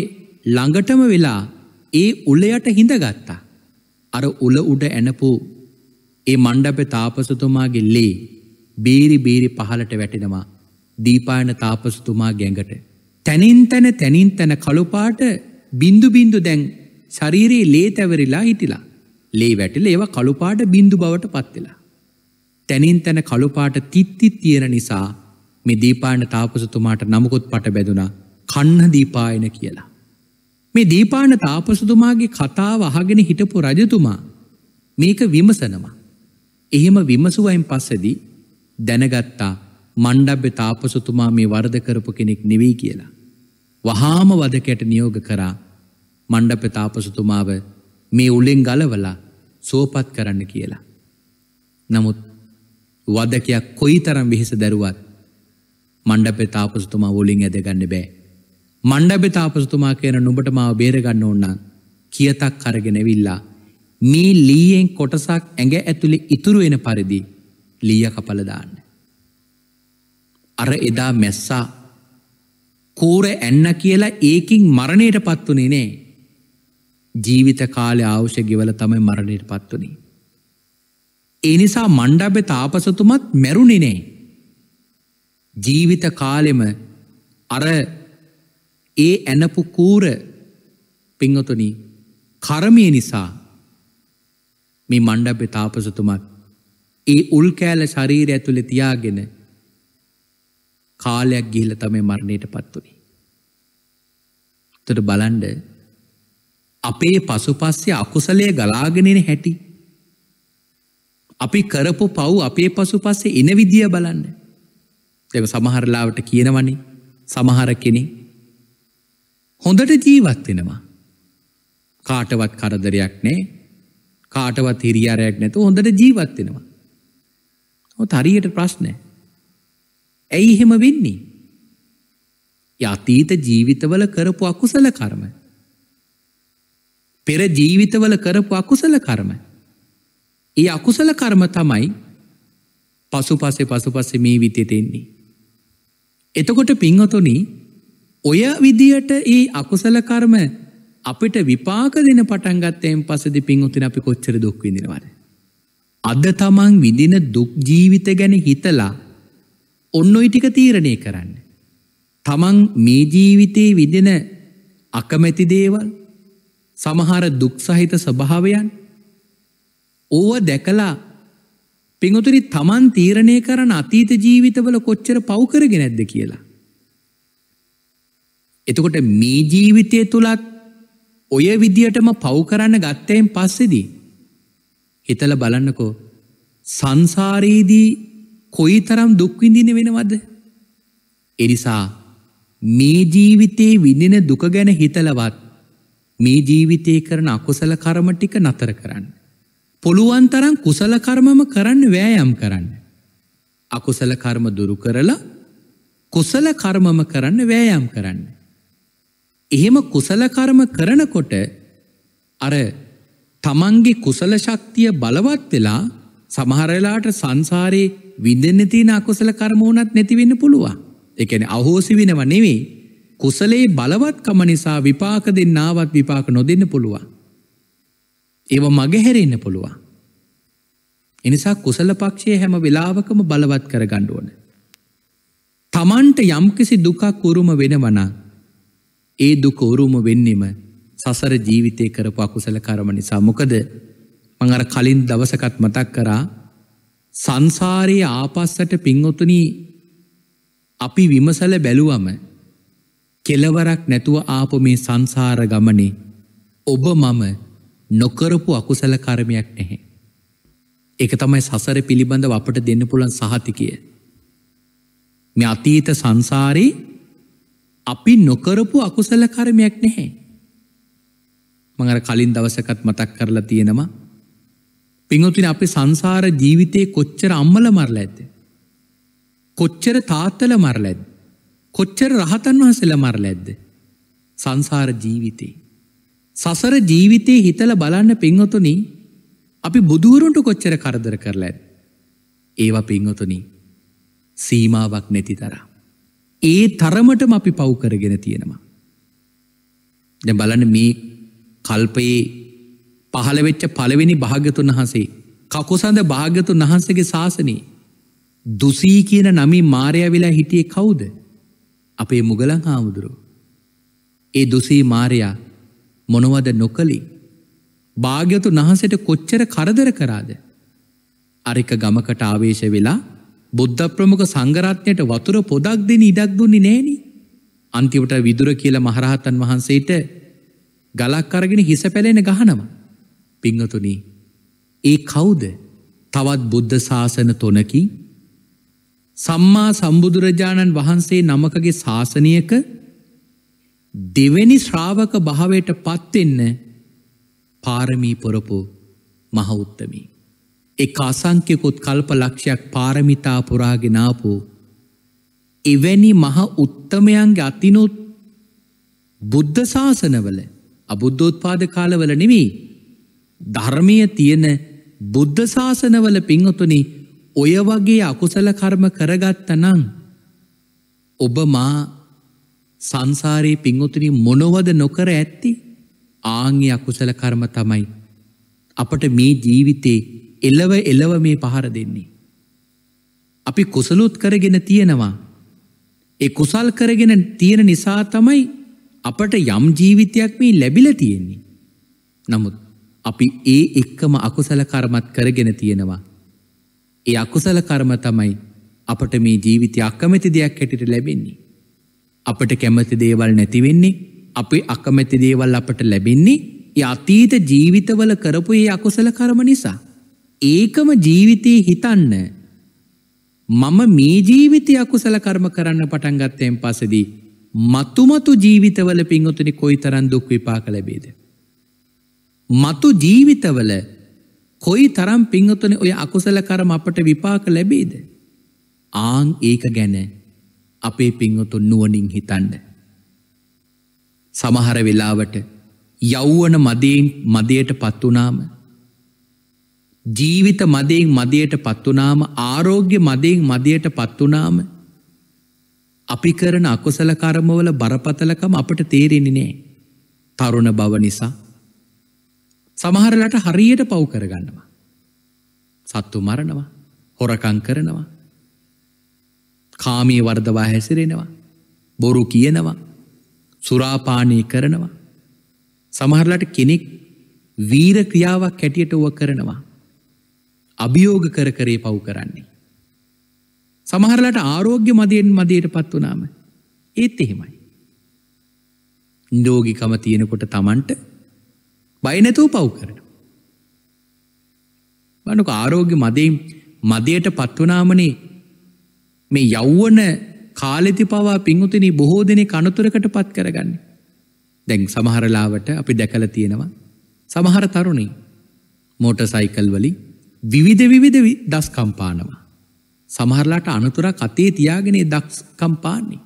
ළඟටම වෙලා ඒ උලයට හිඳගත්තා. අර උල උඩ ඇනපු ඒ මණ්ඩප තාපසතුමාගේ ලේ බීරි බීරි පහලට වැටෙනවා දීපායන තාපසතුමා ගැඟට. තැනින් තැන තැනින් තැන කළුපාට බින්දු බින්දු දැන් ශරීරයේ ලේ තැවරිලා හිටිලා. ලේ වැටිල ඒව කළුපාට බින්දු බවට පත්වෙලා. තැනින් තැන කළුපාට තිත්තිත් තියෙන නිසා මේ දීපාන තාපසතුමාට නමකුත් පට බැදුනා කන්න දීපායන කියලා. මේ දීපාන තාපසතුමාගේ කතාව අහගෙන හිටපු රජතුමා මේක විමසනවා. එහෙම විමසුවයින් පස්සදී දැනගත්තා මණ්ඩබ්‍ය තාපසතුමා මේ වර්ධ කරපු කෙනෙක් නෙවෙයි කියලා. වහාම වදකැට නියෝග කරා මණ්ඩප්‍ය තාපසතුමාව මේ උලෙන් ගලවලා සෝපත් කරන්න කියලා. නමුත් වදකයක් කොයි තරම් විහිස දැරුවත් මණ්ඩප්‍ය තාපසතුමා උලින් ඇදගන්න බෑ. මණ්ඩබෙ තාපසතුමා කියන නුඹට මාව බේරගන්න ඕන්නා කියතක් කරගෙනවිල්ලා. මේ ලීයෙන් කොටසක් ඇඟ ඇතුළි ඉතුරු වෙන පරිදි ලිය කපලදාන්න. අර එදා මැස්සා කෝර ඇන්න කියලා ඒකින් මරණයට පත්වනේ නේ ජීවිත කාලය අවුෂ ගෙවල තමයි මරණයට පත්වනේ. එනිසා මණ්ඩබ්‍ය තාපසතුමත් මැරුණිනේ. ජීවිත කාලෙම අර ඒ ඇනපු කූර පිංහතුනි කරමය නිසා මේ මණ්ඩපෙ තාපසතුමත් ඒ උල්කෑල ශරීර ඇතුළෙ තියාගෙන කාලයක් ගිහිල තමයි මරණයට පත්වනි. තට බලන්ඩ අපේ පසුපස්සේ අකුසලය ගලාගෙනෙන හැටි. අපි කරපු පව් අපේ පසු පස්සේ එන විදිිය බලන්න. දෙව සමහරලාවට කියනවනේ සමහර කෙනෙ හොඳට ජීවත් වෙනවා. කාටවත් කරදරයක් නෑ කාටවත් හිරියාරයක් නැතු හොඳට ජීවත් වෙනවා. හරියට ප්‍රශ්නෑ. ඇයි එහෙම වෙන්නේ. යතීත ජීවිතවල කරපු අකුසල කර්ම. පෙර ජීවිතවල කරපු අකුසල කර්ම. ඒ අකුසල කර්ම තමයි පසු පසේ පසු පස්සේ මේ විතෙටෙන්නේ. එතකොට පිංහතුනී ඔය විදියට ඒ අකුසල කර්ම අපිට විපාක දෙන පටන්ගත්තයෙන් පසදි පින් උතින අපි කොච්චර දුක් විඳිනවර. අද තමන් විදින දුක් ජීවිත ගැන හිතලා ඔන්න ඉටික තීරණය කරන්න. තමන් මේ ජීවිතයේ විදින අකමැති දේවල් සමහර දුක් සහිත ස්වභාවයන් ඕව දැකලා පිංහතුරි තමන් තීරණය කරන අතීත ජීවිතවල කොච්චර පව් කරගෙනැද්ද කියලා. එතකොට මේ ජීවිතය තුළත් ඔය විදියටම පව් කරන්න ගත්තයෙන් පස්සෙදී. හිතල බලන්නකෝ සංසාරයේදී කොයි තරම් දුක්විඳින වෙනවද. එනිසා මේ ජීවිතයේ විඳින දුක ගැන හිතලවත් මේ ජීවිතය කරන අකුසල කරම ටික නතර කරන්න. පොළුවන් තරම් කුසල කර්මම කරන්න වෑයම් කරන්න. අකුසල කර්ම දුරු කරලා කුසල කර්මම කරන්න වෑයම් කරන්න. එහෙම කුසල කර්ම කරනකොට අර තමන්ගේ කුසල ශක්තිය බලවත් වෙලා සමහරලාට සංසාරයේ විඳන්න තියෙන අකුසල කර්ම වුණත් නැතිවෙන්න පුළුවන්. ඒ කියන්නේ අහෝසි වෙනව නෙවෙයි. කුසලයේ බලවත්කම නිසා විපාක දෙන්නාවත් විපාක නොදෙන්න පුළුවන්. ඒව මගහැරෙන්න පුළුවන්. එනිසා කුසල පක්ෂයේ හැම වෙලාවකම බලවත් කරගණ්ඩුවන. තමන්ට යම්කිසි දුකක් කුරුම වෙනවනා ඒ දුක උරුම වෙන්නෙම සසර ජීවිතය කරපු අකුසල කරම නිසා මොකද මං අර කලින් දවසකත් මතක් කරා සංසාරයේ ආපස්සට පින්වතුනි අපි විමසල බැලුවම කෙලවරක් නැතුව ආපු මේ සංසාර ගමනේ ඔබ මම නොකරපු අකුසල කර්මයක් නැහැ. ඒක තමයි සසර පිළිබඳව අපට දෙන්න පුළුවන් සහතිකය. මේ අතීත සංසාරේ අපි නොකරපු අකුසල කර්මයක් නැහැ. මඟර කලින් දවසකත් මතක් කරලා තියෙනවා. පිංහතුන අපි සංසාර ජීවිතයේ කොච්චර අම්මල මරලා ඇත. කොච්චර තාත්තල මරලැද. කොච්චර රහතන් වහසල මරලැද්ද. සංසාර ජීවිතේ. සසර ජීවිතයේ හිතල බලන්න පිංහතුනි අපි බුදුවරුන්ට කොච්චර කරදර කරලැත්. ඒවා පිංහතුනි සීමාවක් නැති තරම්. ඒ තරමටම අපි පව් කරගෙන තියෙනවා. දැන් බලන්න මේ කල්පයේ පහළ වෙච්ච පළවෙනි භාග්‍යතුන් වහන්සේ කකුසඳ භාග්‍යතුන් වහන්සේගේ ශාසනේ දුසී කියන නමින් මාරයා වෙලා හිටියේ කවුද? අපේ මුගලන් හාමුදුරුවෝ. ඒ දුසී මාරයා මොනවද නොකළේ? භාග්‍යතුන් වහන්සේට කොච්චර කරදර කරාද? අරික ගමකට ආවේශ වෙලා බුද්ධ ප්‍රමුඛ සංගරත්නයට වතුර පොදක් දෙන ඉඩක් දුන්නේ නෑනි. අන්තිවට විදුර කියල මහරහතන් වහන්සේට ගලක් අරගෙන හිස පැලෙන ගහනම. පිංහතුනී. ඒ කවුද තවත් බුද්ධ ශාසන තොනකි සම්මා සම්බුදුරජාණන් වහන්සේ නමකගේ ශාසනයක දෙවැනි ශ්‍රාවක භාවයට පත්වෙන්න පාරමී පොරපු මහඋත්තමී. එක අසංක්‍යකුත් කල්ප ලක්ෂයක් පාරමිතා පුරාගෙනාපු එවැනි මහ උත්තමයන්ගේ අතිනොත් බුද්ධ ශාසනවල අබුද්ධෝත්පාද කාලවල නෙමී ධර්මය තියෙන බුද්ධ ශාසනවල පිංහතුනි ඔය වගේ අකුසල කර්ම කරගත්ත නං ඔබ මා සංසාරයේ පිංහතුනි මොනොවද නොකර ඇත්ති ආංගේ අකුසල කර්ම තමයි අපට මේ ජීවිතේ එලව එලව මේ පහර දෙන්නේ. අපි කුසලුත් කරගෙන තියෙනවා. ඒ කුසල් කරගෙන තියෙන නිසා තමයි අපට යම් ජීවිතයක් මේ ලැබිල තියෙන්නේ. නමුත් අපි ඒ එක්කම අකුසල කර්මත් කරගෙන තියෙනවා. ඒ අකුසල කර්ම තමයි අපට මේ ජීවිතය අක්කමැති දෙයක් හැටිට ලැබෙන්නේ. අපට කැමති දේවල් නැතිවෙන්නේ අපි අකමැති දේවල් අපට ලැබෙන්නේ ඒ අතීත ජීවිතවල කරපු ඒ අකුසල කරම නිසා. ඒකම ජීවිතයේ හිතන්න මම මේ ජීවිතය අකුසල කර්ම කරන්න පටන් ගත්තයෙන් පසදී මතුමතු ජීවිතවල පින්වතුනි කොයි තරම් දුක් විපාක ලැබේද මතු ජීවිතවල කොයි තරම් පින්වතුනි ඔය අකුසල කර්ම අපට විපාක ලැබේද ආන් ඒක ගැන අපේ පින්වතුන් නුවණින් හිතන්න සමහර වෙලාවට යෞවන මදයෙන් මදයට පත් වුණාම ජීවිත මදයෙන් මදයට පත්වනාම ආරෝග්‍ය මදයෙන් මදයට පත්වනාම අපි කරන අකුසල කරමවල බරපතලකම අපට තේරෙනිනේ තරුණ බව නිසා සමහරලට හරියට පව් කරගන්නවා සත්තු මරණවා හොරකං කරනවා කාමී වර්ධවා හැසිරෙනවා බොරු කියනවා සුරාපානය කරනවා සමහරලට කෙනෙක් වීර ක්‍රියාවක් හැටියට වුව කරනවා අභියෝග කර කරේ පව් කරන්නේ. සමහරලට ආරෝග්‍ය මදයෙන් මදයට පත් වනාම ඒත් එහෙමයි. ඉන්දෝගිකම තියෙනකොට තමන්ට බයිනැතෝ පව් කරන. බනුක ආරෝග්‍ය මදයෙන් මදයට පත්වනාමනේ මේ යෞ්වන කාලෙති පවා පිංගුතින බොහෝ දෙනෙ කනතුරකට පත් කරගන්න. දැන් සමහරලාවට අපි දැකල තියෙනවා සමහර තරුණේ මෝට සයිකල් වලින් විවිධ විවිධ දස්කම්පානවා. සමහරලාට අනතුරක් අතේ තියාගෙනේ දක්ස්කම්පාන්නේ.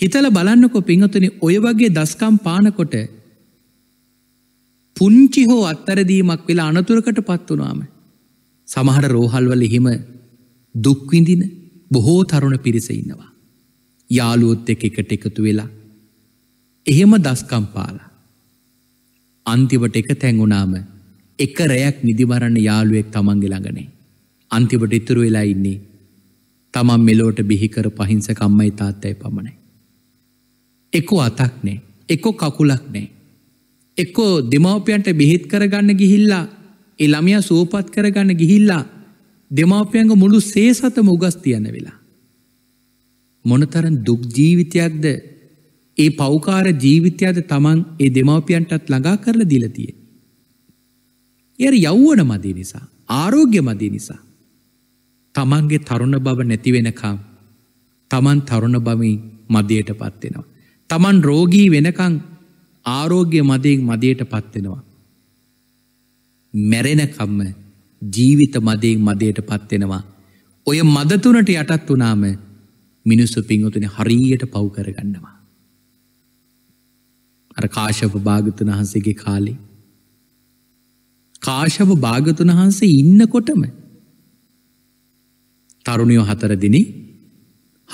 හිතල බලන්නකො පිංහතුනි ඔය වගේ දස්කම් පානකොට පුංචි හෝ අත්තරදීමක් වෙලා අනතුරකට පත්වනාම. සමහර රෝහල්වල එහෙම දුක්විඳින බොහෝ තරුණ පිරිස ඉන්නවා. යාලුවොත් එක එකට එකතු වෙලා. එහෙම දස්කම්පාලා. අන්තිවට එක තැංගුනාම එක රැයක් නිදිමරන්න යාළුවෙක් තමන්ගේ ළඟනේ. අන්තිමට ඉතුරු වෙලා ඉන්නේ තමන් මෙලෝට බිහිකර පහිංසක අම්මයි තාත්තයි පමණයි. එක්කෝ අතක් නෑ එක්කෝ කකුලක් නෑ. එක්කෝ දෙමවපියන්ට බෙහෙත් කරගන්න ගිහිල්ලා ඒ ළමයා සූපත් කරගන්න ගිහිල්ලා දෙමවපියන්ග මුළු සේසතම උගස් තියන වෙලා. මොනතරන් දුක් ජීවිතයක්ද ඒ පෞකාර ජීවිතයද තමන් ඒ දෙමවපියන්ටත් ළඟා කරලා දීලතියේ. එයට යව්වන මදී නිසා ආරෝග්‍ය මදී නිසා තමන්ගේ තරුණ බව නැතිවෙනකම් තමන් තරුණ බමින් මදයට පත්වෙනවා. තමන් රෝගී වෙනකං ආරෝග්‍ය මදයෙන් මදයට පත්වෙනවා. මැරෙනකම්ම ජීවිත මදයෙන් මදයට පත්වෙනවා. ඔය මදතුනට යටත් වනාම මිනිස්සු පිංහතුන හරියට පව් කරගන්නවා. අර කාශප භාගතන වහන්සේගේ කාලේ කාශව භාගතුන් වහන්සේ ඉන්නකොටම තරුණයෝ හතර දිනි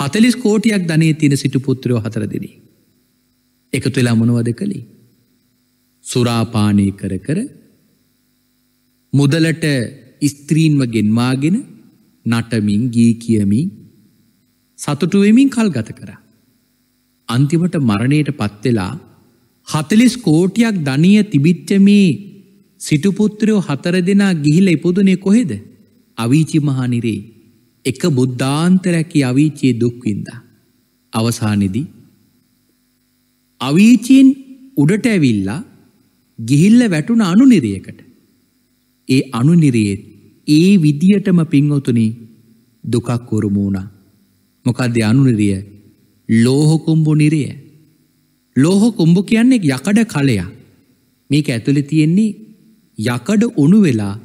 හතලිස් කෝටියක් ධනේ තියෙන සිටු පුත්‍රයෝ හතර දිනි එකතු වෙලා මොනවද කළේ සුරාපානය කර කර මුදලට ස්ත්‍රීන්ව ගෙන්වාගෙන නටමින් ගී කියමින් සතුටු වෙමින් කල් ගත කරා අන්තිමට මරණයට පත්වෙලා හතලිස් කෝටියක් ධනය තිබිච්ච මේ සිටුපුත්‍රයෝ හතර දෙනා ගිහිල ඉපදුනේ කොහෙද අවීචි මහානිරේ එක බුද්ධාන්තරැකි අවීචයේ දුක්වින්දා. අවසානෙදී. අවීචයෙන් උඩට ඇවිල්ලා ගිහිල්ල වැටුන අනුනිරයකට. ඒ අනුනිරයේත් ඒ විදියටම පින්වතුනි දුකක් උරුමුණ. මොකදද අනුනිරිය ලෝහොකුම්බු නිරය. ලෝහොකුම්බු කියන්නේ යකඩ කලයා මේක ඇතුළි තියෙන්නේ යකඩ උණු වෙලා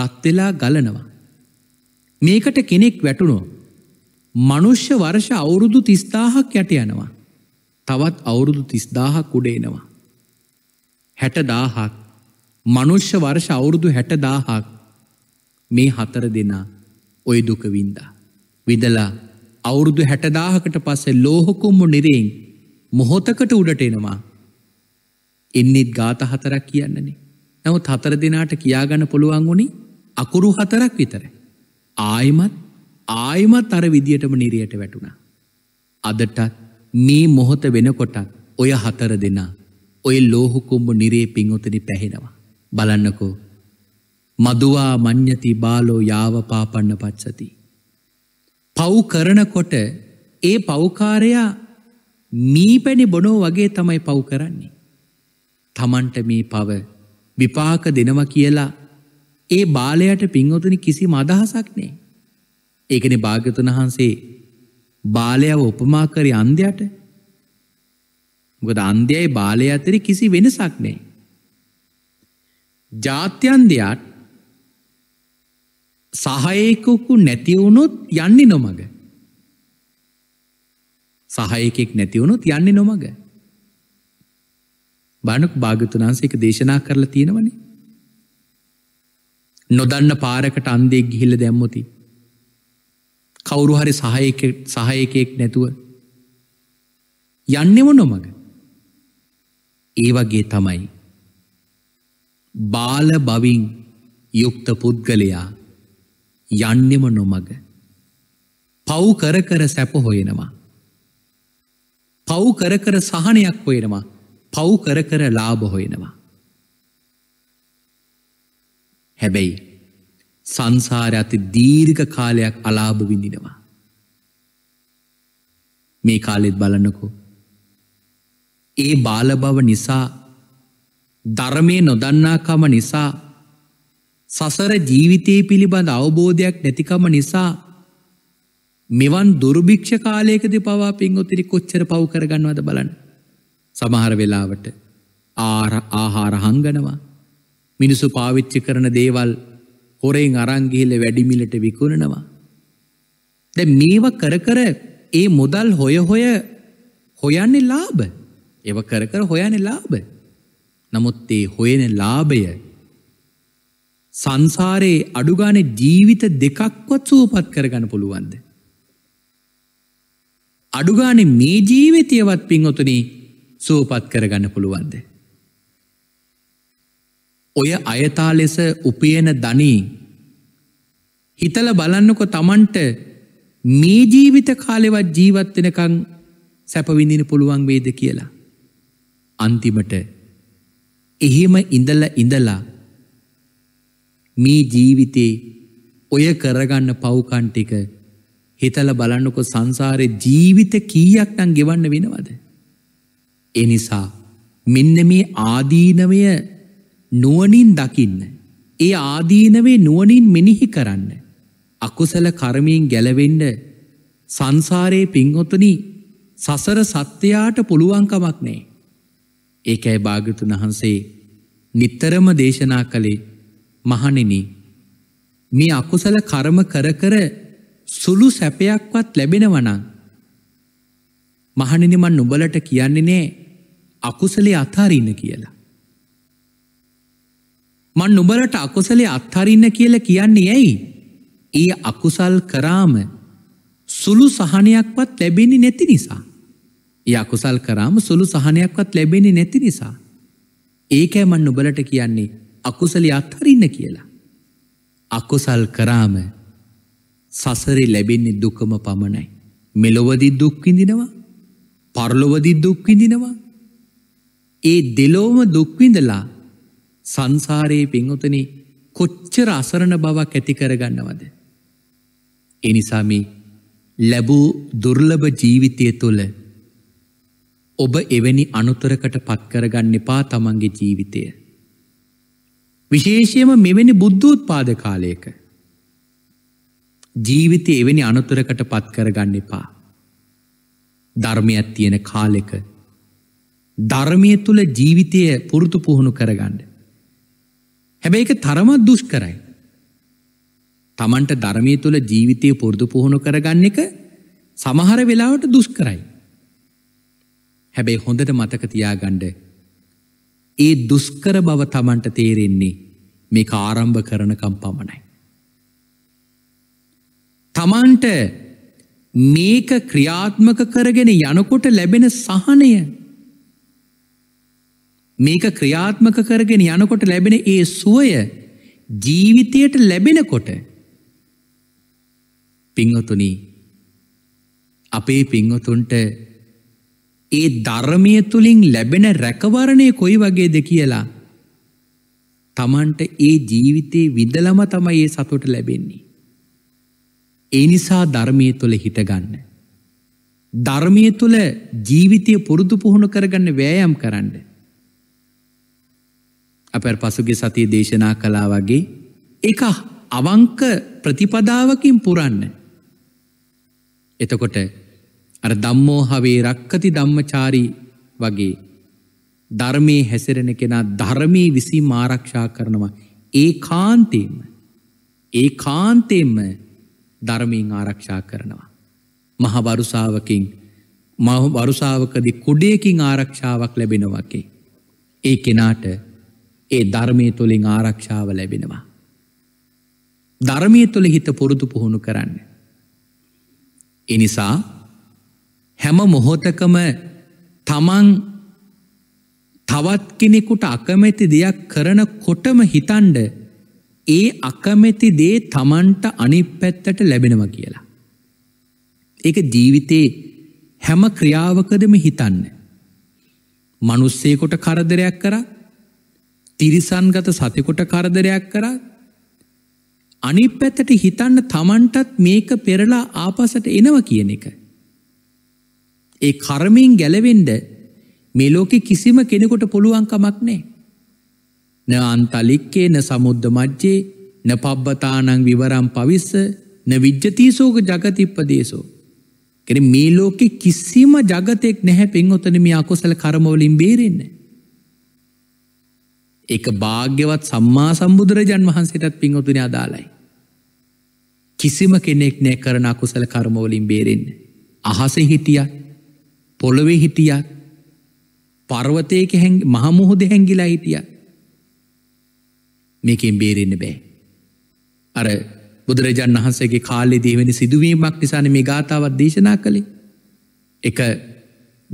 රත්වෙලා ගලනවා. මේකට කෙනෙක් වැටුණෝ. මනුෂ්‍ය වර්ෂ අවුරුදු තිස්දාහක් යට යනවා. තවත් අවුරුදු තිස්දාහක් උඩේනවා. හැටදාහක් මනුෂ්‍ය වර්ෂ අවුරුදු හැටදාහක් මේ හතර දෙනා ඔය දුකවින්දා. විදලා අවුරුදු හැටදාහකට පස්සේ ලෝහොකුම්ම නිරෙෙන් මොහොතකට උඩට එනවා. එන්නෙත් ගාත හතරක් කියන්නනේ. නැවත් හතර දෙනාට කියාගන්න පුළුවන් වුණි අකුරු හතරක් විතර. ආයිමත් ආයිමත් අර විදියටම නිරයට වැටුණා. අදටත් මේ මොහොත වෙනකොටත් ඔය හතර දෙනා ඔය ලෝහුකුම්ඹ නිරේ පිංවතනි පැහෙනවා. බලන්නකෝ මදුවා මං්ඥති බාලෝ යාව පාපන්න පච්චති. පව් කරනකොට ඒ පෞකාරයා මීපැණි බොනෝ වගේ තමයි පව් කරන්නේ. තමන්ට මේ පව විපාක දෙනවා කියලා ඒ බාලයට පින්වතුනි කිසිම අදහසක් නෑ. ඒකන භාගතුන් වහන්සේ බාලයාව උපමා කරේ අන්ධයට මොකද අන්ධයයි බාලය අතර කිසි වෙනසක් නෑ. ජාත්‍යන්දයාට සහයකෙකු නැතිවුණොත් යන්නේ නොමග. සහයකෙක් නැතිවුණොත් යන්නේ නොමග. බණුක් භාගතුන් වහන්සේ එක දේශනා කරලා තියෙනවනේ. නොදන්න පාරකට අන්දෙක් ගිහිල්ල දැම්මොති. කවුරු හරි සහයකයෙක් නැතුව යන්නෙම නොමඟ. ඒ වගේ තමයි. බාල බවින් යුක්ත පුද්ගලයා යන්නෙම නොමඟ. පව් කර කර සැප හොයෙනවා. පව් කර කර සහනයක් හොයෙනවා පව් කර කර ලාභ හොයනවා. හැබැයි සංසාර ඇති දීර්ඝ කාලයක් අලාභ විඳිනවා. මේ කාලෙත් බලන්නකෝ. ඒ බාලබව නිසා ධර්මය නොදන්නාකම නිසා සසර ජීවිතයේ පිළිබඳ අවබෝධයක් නැතිකම නිසා මෙවන් දුර්භික්ෂ කාලයකද පවා පින් ඔතිරි කොච්චර පව් කරගන්නවද බලන්න. සමහර වෙලාවට ආහාර හංගනවා මිනිසු පාවිච්චි කරන දේවල් හොරෙන් අරංගිහිල වැඩිමිලට විකුණනවා. දැ මේව කරකර ඒ මුදල් හොය හොය හොයන්න ලාබ එව කරකර හොයන ලාබ නමුත් ඒ හොයන ලාභය සංසාරයේ අඩුගාන ජීවිත දෙකක්වත් සූපත් කරගන්න පුළුවන්ද. අඩුගාන මේ ජීවිතයවත් පින්වතුනේ සුවපත් කරගන්න පුළුවන්ද. ඔය අයතා ලෙස උපයන ධනී හිතල බලන්නකො තමන්ට මේ ජීවිත කාලෙවත් ජීවත්වෙනකං සැපවිඳින පුළුවන් වේද කියලා. අන්තිමට එහෙම ඉඳල ඉඳලා මේ ජීවිතේ ඔය කරගන්න පවුකන්ටික හිතල බලන්නකො සංසාරය ජීවිත කීයක් නං ගෙවන්න වෙනවද. එනිසා මෙන්න මේ ආදීනවය නුවනින් දකින්න. ඒ ආදීනවේ නුවනින් මෙනිහි කරන්න. අකුසල කරමයෙන් ගැලවෙන්න සංසාරයේ පින්හොතනි සසර සත්‍යයාට පුළුවන්කමක් නෑ. ඒකැයි භාගතුන් වහන්සේ නිත්තරම දේශනා කළේ මහනෙන මේ අකුසල කරම කර කර සුළු සැපයක්වත් ලැබෙනවනං මහනිනිමන් නුබලට කියන්නේ නෑ අකුසලේ අත්හරින්න කියලා. මන් නුබලට අකුසලේ අත්හරින්න කියල කියන්නේ ඇයි. ඒ අකුසල් කරාම සුළු සහනයක්වත් ලැබෙනි නැති නිසා. ඒ අකුසල් කරාම සුළු සහනයක්වත් ලැබෙනි නැති නිසා. ඒකෑ මන් නුබලට කියන්නේ අකුසලේ අත්හරින්න කියලා. අකුසල් කරාම සසරි ලැබෙන්නේ දුකම පමණයි. මෙලොවදි දුක්විඳිනවා පරලොවදි දුක්විඳිනවා. ඒ දෙලෝම දුක්විඳලා සංසාරයේ පෙන්වතන කොච්චර අසරණ බවක් ඇති කරගන්නවද. එනිසාම ලැබූ දුර්ලභ ජීවිතය තුළ ඔබ එවැනි අනුතරකට පත්කරගන්න එපා තමන්ගේ ජීවිතය. විශේෂයම මෙවැනි බුද්ධූත් පාද කාලයක ජීවිතය එවැනි අනුතරකට පත්කරගන්න එපා. ධර්මයක් තියෙන කාලෙක ධර්මය තුළ ජීවිතය පුරුතු පුහුණු කරගන්න. හැබැයි එක තරමත් දුෂ් කරයි. තමන්ට ධර්මය තුළ ජීවිතය පුරුදු පුහුණු කරගන්න එක සමහර වෙලාවට දුෂ් කරයි. හැබැයි හොඳට මතක තියාගණ්ඩ ඒ දුස්කර බව තමන්ට තේරෙන්නේ මේ ආරම්භ කරනකම් පමණයි. තමන්ට මේක ක්‍රියාත්මක කරගෙන යනකොට ලැබෙන සහනය මේක ක්‍රියාත්මක කරගෙන යනකොට ලැබෙන ඒ සුවය ජීවිතයට ලැබෙනකොට පිංහතුනි අපේ පිංහතුන්ට ඒ ධර්මය තුළින් ලැබෙන රැකවරණය කොයි වගේද කියලා තමන්ට ඒ ජීවිතේ විදලම තමයි ඒ සතුට ලැබෙන්නේ ඒ නිසා ධර්මය තුළ හිටගන්න. ධර්මය තුළ ජීවිතය පුරුදු පුහුණු කරගන්න වෑයම් කරන්න. අපැ පසුගේ සතිය දේශනා කලා වගේ එක අවංක ප්‍රතිපදාවකින් පුරන්න. එතකොට අර දම්මෝහවේ රක්කති ධම්මචාරී වගේ ධර්මයේ හැසිරෙන කෙනා ධර්මී විසි මාරක්ෂා කරනවා ඒ කාන්තේම ඒ කාන්තේම ධර්මීන් ආරක්ෂා කරනවා. මහ වරුසාාවකින් මහ වරුසාාවකදි කුඩයකින් ආරක්ෂාවක් ලැබෙනවකි. ඒ කෙනාට ඒ ධර්මය තුළින් ආරක්ෂාව ලැබෙනවා. ධර්මය තුළ හිත පුරුදු පුහුණු කරන්න. එනිසා හැම මොහොතකම තමන් තවත් කෙනෙකුට අකමැති දෙයක් කරන කොටම හිතන්ඩ ඒ අකමැති දේ තමන්ට අනි පැත්තට ලැබෙනව කියලා. ඒක ජීවිතේ හැම ක්‍රියාවකදම හිතන්න. මනුස්සේකොට කරදරයක් කර තිරිසන්ගත සතිකොට කරදරයක් කර අනි පැත්තට හිතන්න තමන්ටත් මේක පෙරලා ආපසට එනව කියන එක. ඒ කරමින් ගැලවෙන්ඩ මෙලෝකෙ කිසිම කෙනෙකොට පුළුවන්කමක් නෑ. න අන්තලික්කේ න සමුද්ධ මජ්ජේ න පබ්බතානං විවරම් පවිස්ස න විජ්ජතීසෝක ජගතිප්පදේශෝ. කෙන මේ ලෝකෙ කිසිම ජගතෙක් නැහැ පෙන්වොතන මේ අකොසල කරමවලින් බේරෙන්න. එක භාග්‍යවත් සම්මා සම්බුදුරජන් වහන්සේටත් පින්වතුන අදාලයි. කිසිම කෙනෙක් නෑ කරන අකුසල කරමවලින් බේරෙන්න. අහස හිටියත් පොළොවේ හිටියත් පර්වතයක මහමුහුද හැංගිලා හිටියත් මේකෙන් බේරෙන්න බෑ. අර බුදුරජාන් වහන්සේගේ කාලේ දේවනි සිදුවීමක් නිසාන මේ ගාථාවත් දේශනා කළේ. එක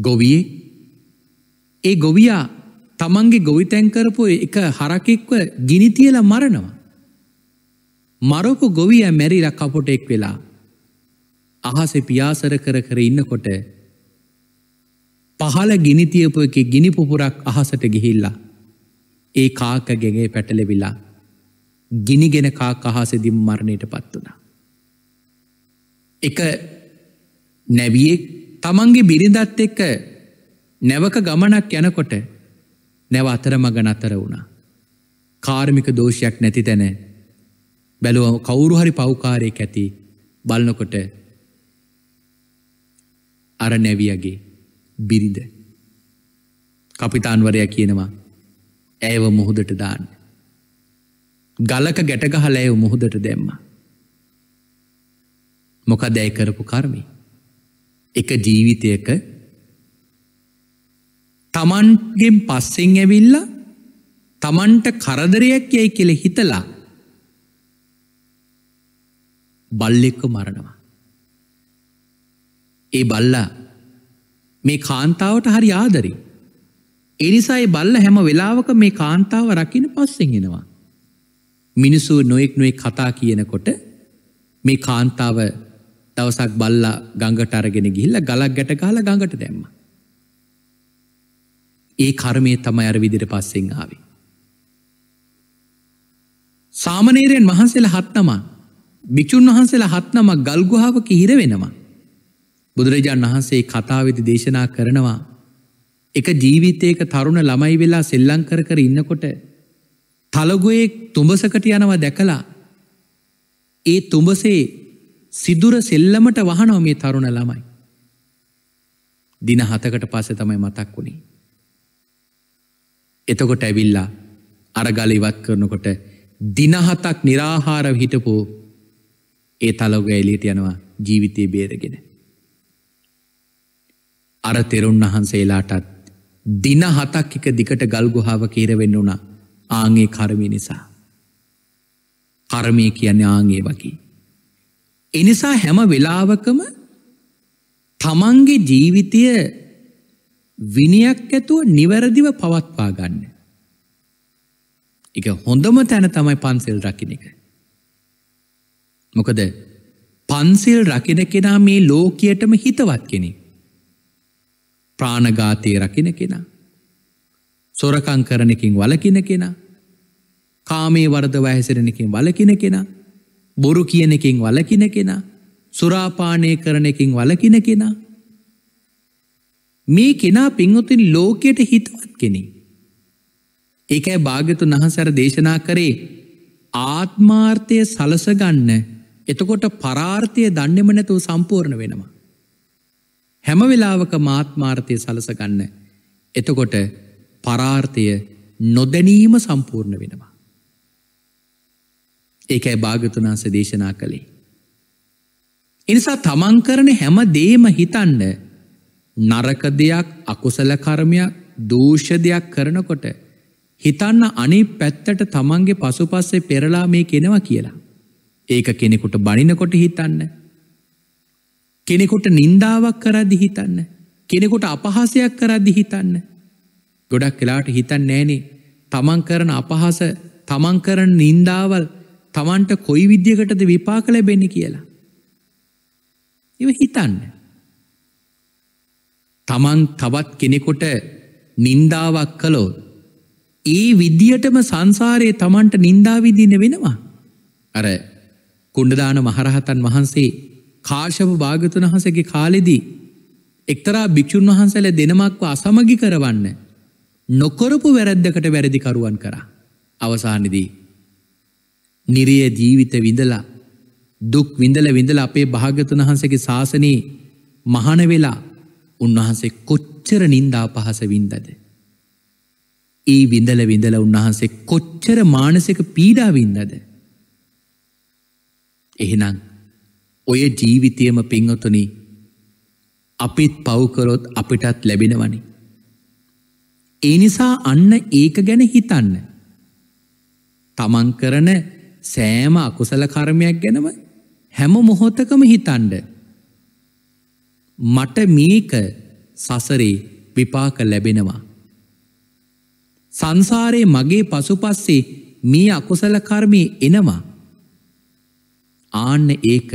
ගොවියේ ඒ ගොවියා තමන්ගේ ගොවිතැන්කරපු එක හරකෙක්ව ගිනිතියල මරනවා. මරොකු ගොවිය මැරිල කපොටෙක් වෙලා අහසේ පියාසර කර කර ඉන්නකොට පහළ ගිනිතියපු එක ගිනිපුපුරක් අහසට ගිහිල්ලා ඒ කාක ගෙගේ පැටලෙවිලා ගිනිගෙන කාක අහසෙදිම් මරණයට පත් වනා. එක නැවියෙක් තමන්ගේ බිරිඳත් එක්ක නැවක ගමනක් යනකොට නැව අතර මග නතර වුණා. කාර්මික දෝෂයක් නැති තැන බැලුව කවුරුහරි පවකාරයක් ඇති බලනකොට අර නැවියගේ බිරිඳ. කපිතාන්වරය කියනවා ඇව මුහුදට දාන්න. ගලක ගැටගහල ඇව මුහුදට දැම්ම. මොක දැයි කරපු කර්මි. එක ජීවිතයක තමන්ගෙන් පස්සෙන් ඇවිල්ල තමන්ට කරදරයක් යැයි කෙළ හිතලා බල්ලෙක්ක මරණවා. ඒ බල්ලා මේ කාන්තාවට හරි ආදරී එනිසායි බල්ල හැම වෙලාවක මේ කාන්තාව රකින පස්සෙන්ගෙනවා. මිනිසු නොයෙක් නොයෙක් කතා කියනකොට මේ කාන්තාව දවසක් බල්ලා ගංගට අරගෙන ගිහිල්ල ගලක් ගැට කාල ගඟට දැම්ම. ඒ කර්මය තමයි අර විදිර පස්සෙන් ආවේ. සාමනේරයෙන් වහන්සේලා හත්නමා භික්‍ෂූන් වහන්සේලා හත්නම ගල්ගුහාාවක හිර වෙනවා. බුදුරජාණන් වහන්සේ කතාවිදි දේශනා කරනවා එක ජීවිතයක තරුණ ළමයි වෙලා සෙල්ලං කර කර ඉන්නකොට තලගුවෙක් තුඹසකට යනවා දැකලා ඒ තුඹසේ සිදුර සෙල්ලමට වහනෝ මේ තරුණ ළමයි. දින හතකට පස්ස තමයි මතක් වුණේ. එතකොට ඇවිල්ලා අරගල ඉවත් කරනකොට දිනහතක් නිරාහාර හිටපෝ ඒ තලොග එලියට යනවා ජීවිතය බේරගෙන. අර තෙරුන් වහන්සේලාටත් දින හතක් එක දිකට ගල්ගුහාව කීරවෙන්න වුණා ආගේ කරමි නිසා. කර්මය කියන්න ආගේ වකි. එනිසා හැම වෙලාවකම තමන්ගේ ජීවිතය විනියක් ඇතුව නිවැරදිව පවත්වා ගන්න. එක හොඳම තැන තමයි පන්සිල් රකින එක. මොකද පන්සිල් රකින කෙනා මේ ලෝකයටම හිතවත් කෙනෙක්. ප්‍රාණගාතය රකින කෙනා. සොරකං කරනකින් වලකින කෙනා. කාමේ වරද වැහැසිරෙනකින් වලකින කෙනා. බොරු කියන එකින් වලකින කෙනා. සුරාපානය කරන එකින් වලකින කෙනා. මේ කෙනා පින්වතින් ලෝකයට හිතවත් කෙනෙ. ඒකයි භාගතුන් වහන්සර දේශනා කරේ ආත්මාර්ථය සලසගන්න එතකොට පරාර්ථය දන්නෙම නැතුව සම්පූර්ණ වෙනවා. හැමවෙලාවක මාත්මාර්ථය සලසගන්න. එතකොට පරාර්ථය නොදැනීම සම්පූර්ණ වෙනවා. ඒකයි භාගතුනාස දේශනා කළේ. එනිසා තමන් කරන හැම දේම හිතන්න නරක දෙයක් අකුසල කර්මයක් දූෂ දෙයක් කරනකොට හිතන්න අනේ පැත්තට තමන්ගේ පසුපස්සේ පෙරලා මේ කෙනවා කියලා. ඒක කෙනෙකුට බනිනකොට හිතන්න කෙනෙකොට නින්දාවක් කරදි හිතන්න. කෙනෙකොට අපහසයක් කරදි හිතන්න. ගොඩක් කලාට හිතන් නෑනේ තමන් කරන අපහස තමන් කරන නින්දාවල් තමන්ට කොයි විද්‍යකටද විපාක ලැබෙන්නේ කියලා. එව හිතන්න. තමන් තවත් කෙනෙකොට නින්දාවක් කලෝ ඒ විද්‍යටම සංසාරයේ තමන්ට නින්දාවිදින වෙනවා. අර කුණ්ඩදාන මහරහතන් වහන්සේ කාශපු භාගතුන් වහන්සගේ කාලෙදී එක්තරා භික්‍ෂූන් වහන්සල දෙනමක්ව අසමගි කරවන්න නොකොරපු වැරැද්දකට වැරදිකරුවන් කරා අවසානදී නිරිය ජීවිත විඳලා දුක් විඳල විඳල අපේ භාගතුන් වහන්සගේ ශාසනයේ මහන වෙලා උන්වහන්සේ කොච්චර නින්දා පහස වින්දද. ඒ විඳල විඳල උන්වහන්සේ කොච්චර මානසික පීඩා වින්දද. එහෙනම් ඔය ජීවිතයම පිංහතුනි අපිත් පව්කරොත් අපිටත් ලැබෙනවනි. ඒ නිසා අන්න ඒක ගැන හිතන්න. තමන් කරන සෑම අකුසල කර්මයක් ගැනම හැම මොහොතකම හිතන්ඩ. මට මේක සසරේ විපාක ලැබෙනවා. සංසාරයේ මගේ පසුපස්සේ මේ අකුසල කර්මය එනවා. ආන්න ඒක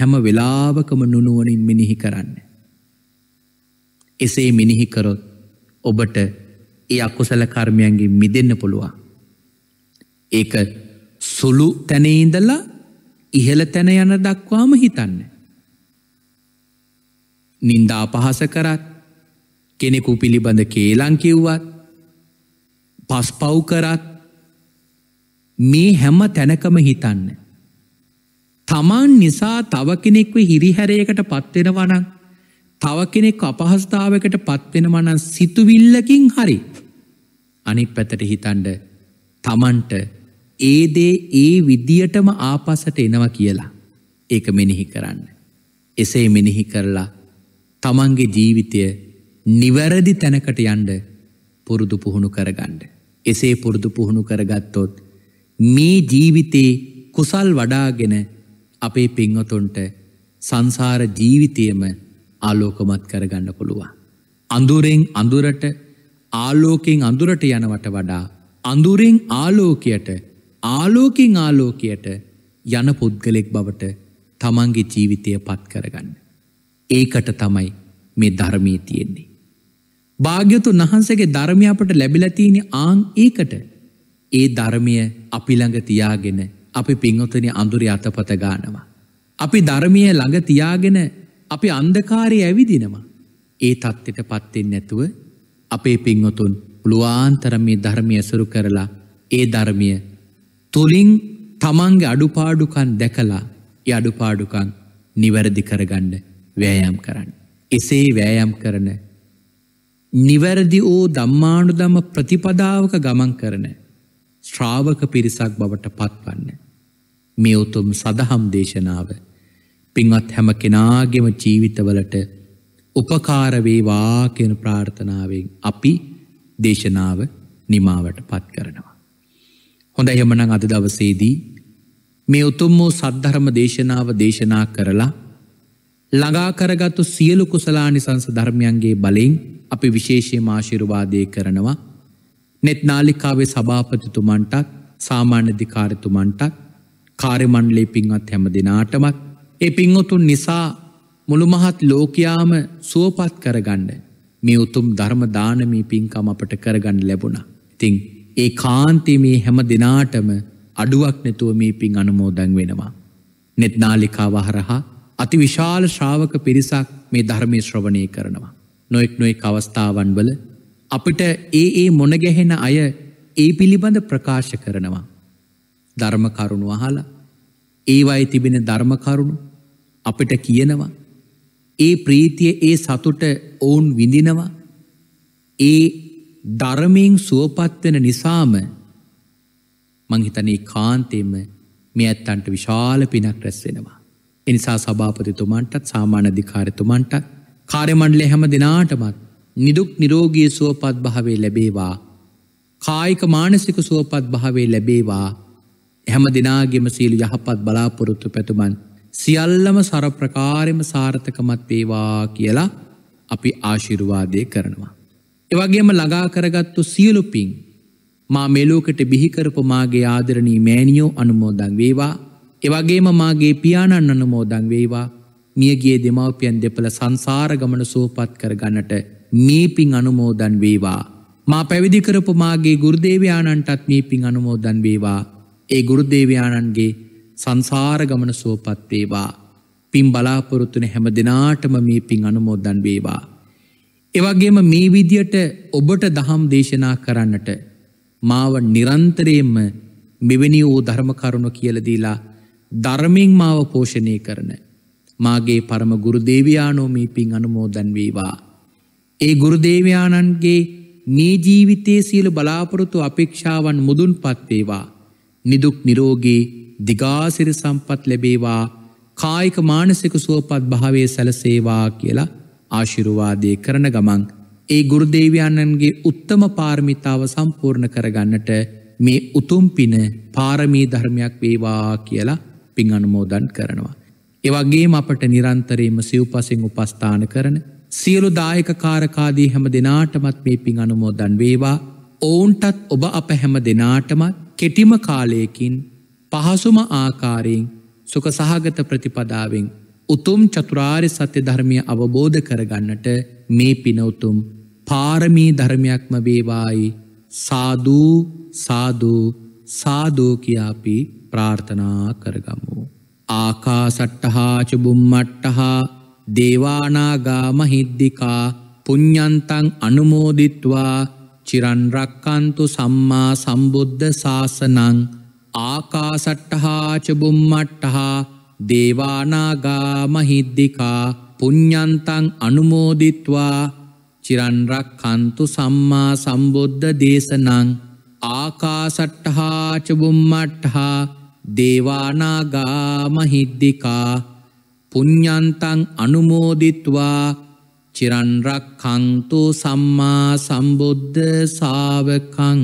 හැම වෙලාවකම නුනුවනින් මිනිහි කරන්න. එසේ මිනිහි කරොත් ඔබට ඒ අකුසල කර්මයන්ගේ මිදන්න පුළුවන්. ඒක සුළු තැනේඉඳලා ඉහළ තැන යන දක්වාම හිතන්න. නින්දා අපහස කරත් කෙනෙකු පිළිබඳ කේලං කිව්වත් පස් පව් කරත් මේ හැම තැනකම හිතන්න. තමන් නිසා තව කෙනෙක්ව හිරිහැරයකට පත්වෙනවනං තව කෙනෙක් අපහස්ථාවකට පත්වෙනවනන් සිතුවිල්ලකින් හරි අනික් පැතට හිතන්ඩ තමන්ට ඒදේ ඒ විදියටම ආපසට එනවා කියලා ඒක මෙනෙහි කරන්න. එසේ මෙනෙහි කරලා තමන්ගේ ජීවිතය නිවැරදි තැනකට යන්ඩ පුරුදු පුහුණු කරගණ්ඩ. එසේ පුරුදු පුහුණු කරගත්තොත් මේ ජීවිතේ කුසල් වඩාගෙන අපේ පින්වතුන්ට සංසාර ජීවිතයම ආලෝකමත් කරගන්න පුළුවන්. අඳුරෙන් අඳුරට ආලෝකෙන් අඳුරට යනවට වඩා අඳුරෙන් ආලෝකයට ආලෝකින් ආලෝකයට යන පුද්ගලෙක් බවට තමන්ගේ ජීවිතය පත් කරගන්න. ඒකට තමයි මේ ධර්මී තියෙන්නේ. භාග්‍යතු වහන්සේගේ ධර්මය අපට ලැබිලා තියෙන ආන් ඒකට ඒ ධර්මය අපි ළඟ තියාගෙන අපි පින්වතන අඳුරි අතපත ගානවා. අපි ධර්මිය ළඟ තියාගෙන අපි අන්දකාරය ඇවිදිනවා. ඒ තත්ත්ෙට පත්තෙන් නැතුව අපේ පින්වතුන් පුළුවන්තරමේ ධර්මය ඇසුරු කරලා ඒ ධර්මිය තුළින් තමන්ගේ අඩුපාඩුකන් දැකලා ඒ අඩුපාඩුකන් නිවැරදි කරගන්න වෑයම් කරන්න. එසේ වෑයම් කරන නිවැරදි වූ දම්මානුදම ප්‍රතිපදාවක ගමන් කරන ශ්‍රාවක පිරිසක් බවට පත්වන්න. මේ උතුම් සදහම් දේශනාව පින්වත් හැම කෙනාගෙම ජීවිතවලට උපකාරවේවා කියන ප්‍රාර්ථනාවෙන් අපි දේශනාව නිමාවට පත් කරනවා. හොඳ එහමනං අද දවසේදී මේ උතුම් වූ සද්ධරම දේශනාව දේශනා කරලා ළඟා කරගත්තු සියලු කුසලානි සංස ධර්මයන්ගේ බලෙන් අපි විශේෂය මාශිරුවාදය කරනවා නෙත් නාලිකාවේ සභාපතිතුමන්ටත් සාමාන්‍යධිකාරතුමන්ටත් කාර්මණ්ලේ පින්වත් හැම දෙනාටමත් ඒ පින්වතුන් නිසා මුළුමහත් ලෝකයාම සුවපත් කරගන්න මේ උතුම් ධර්ම දානමී පින්කම අපට කරගන්න ලැබුණා. ඉතින් ඒ කාන්ති මේ හැම දිනාටම අඩුවක් නැතුව මේ පින් අනුමෝදන් වෙනවා. නෙත් නාලිකාව හරහා අතිවිශාල ශ්‍රාවක පිරිසක් මේ ධර්මය ශ්‍රවණය කරනවා. නොයෙක් නොයෙක් අවස්ථාවන් වල අපට ඒ ඒ මොනගැහෙන අය ඒ පිළිබඳ ප්‍රකාශ කරනවා. ධර්මකරුණු අහලා ඒවායි තිබෙන ධර්මකරුණු අපට කියනවා. ඒ ප්‍රීතිය ඒ සතුට ඔවුන් විඳිනවා. ඒ ධර්මයෙන් සුවපත්වෙන නිසාම මංහිතනේ කාන්තේම මේ ඇත්තන්ට විශාල පිනක් රැස්වෙනවා. එනිසා සභාපතිතුමන්ටත් සාමාන අධිකාරතුමන්ටත් කාර්යමණ්ඩලය හැම දෙනාටමත් නිදුක් නිරෝගී සුවපත් භාවේ ලැබේවා කායික මානසික සුවපත් භාවේ ලැබේවා හැම දෙනාගෙම සීලු යහපත් බලාපොරොත්තු පැතුමන් සියල්ලම සරප්‍රකාරම සාර්ථකමත් වේවා කියලා අපි ආශිරුවාදය කරනවා. එවගේම ළඟා කරගත්තු සියලු පින් මා මෙලෝකට බිහිකරපු මාගේ ආදරණී මෑනියෝ අනුමෝදන් වේවා එවගේම මාගේ පියාණන් අනුමෝදන් වේවා මියගේ දෙමවපියන් දෙපළ සංසාරගමන සෝපත් කරගන්නට මේ පින් අනුමෝදන් වේවා. මා පැවිදිකරපු මාගේ ගුරුදේවයාණන්ටත් මේ පින් අනුමෝදන් වේවා. ඒ ගුරුදේවයාණන්ගේ සංසාරගමන සුවපත් වේවා. පින් බලාපොරොත්තුන හැම දෙනාටම මේ පින් අනුමෝදන් වේවා. එවගේම මේ විදියට ඔබට දහම් දේශනා කරන්නට මාව නිරන්තරයෙන්ම මෙවැනි වූ ධර්ම කරුණු කියලදීලා ධර්මින් මාව පෝෂණය කරන. මාගේ පරම ගුරු දේවයානෝ මේ පින් අනුමෝදන් වේවා. ඒ ගුරුදේවයාණන්ගේ මේ ජීවිතයේ සියලු බලාපොරොතු අපේක්ෂාවන් මුදුන් පත්වේවා. නිදුක් නිරෝගේ දිගාසිර සම්පත් ලැබේවා කායික මානසික සුවපත් භාවය සැලසේවා කියලා ආශිරුවාදය කරන ගමන්. ඒ ගුරුදේවයන්නන්ගේ උත්තම පාර්මිතාව සම්පූර්ණ කරගන්නට මේ උතුම් පින පාරමී ධර්මයක් වේවා කියලා පින් අනුමෝදන් කරනවා. එවගේම අපට නිරන්තරයම සිව්පසිං උපස්ථාන කරන සියලු දායක කාරකාදී හැම දෙනාටමත් මේ පින් අනුමෝදන් වේවා ඔවුන්ටත් ඔබ අප හැම දෙනාටමත් කෙටිම කාලයකින් පහසුම ආකාරයෙන් සුක සහගත ප්‍රතිපදාවෙන් උතුම් චතුරාරි සත්‍ය ධර්මය අවබෝධ කරගන්නට මේ පිනවතුම් පාරමී ධර්මයක්ම වේවායි සාධූ සාධූ සාධූ කියාපි ප්‍රාර්ථනා කරගමු. ආකා සට්ටහා චබුම්මට්ටහා දේවානාගාමහිද්දිකා පුඤ්ඥන්තං අනුමෝදිත්වා චිරන්රක්කන්තු සම්මා සම්බුද්ධ ශාසනං ආකාසට්ටහාචබුම්මට්ටහා දේවානාගාමහිද්දිකා පුඤ්ඥන්තං අනුමෝදිත්වා චිරන්රක්කන්තු සම්මා සම්බුද්ධ දේශනං ආකාසට්ටහාචබුම්මට්හා දේවානාගාමහිද්දිකා පුඤ්ඤන්තං අනුමෝදිත්වා චිරන් රක්ඛන්තු සම්මා සම්බුද්ධ ශාවකං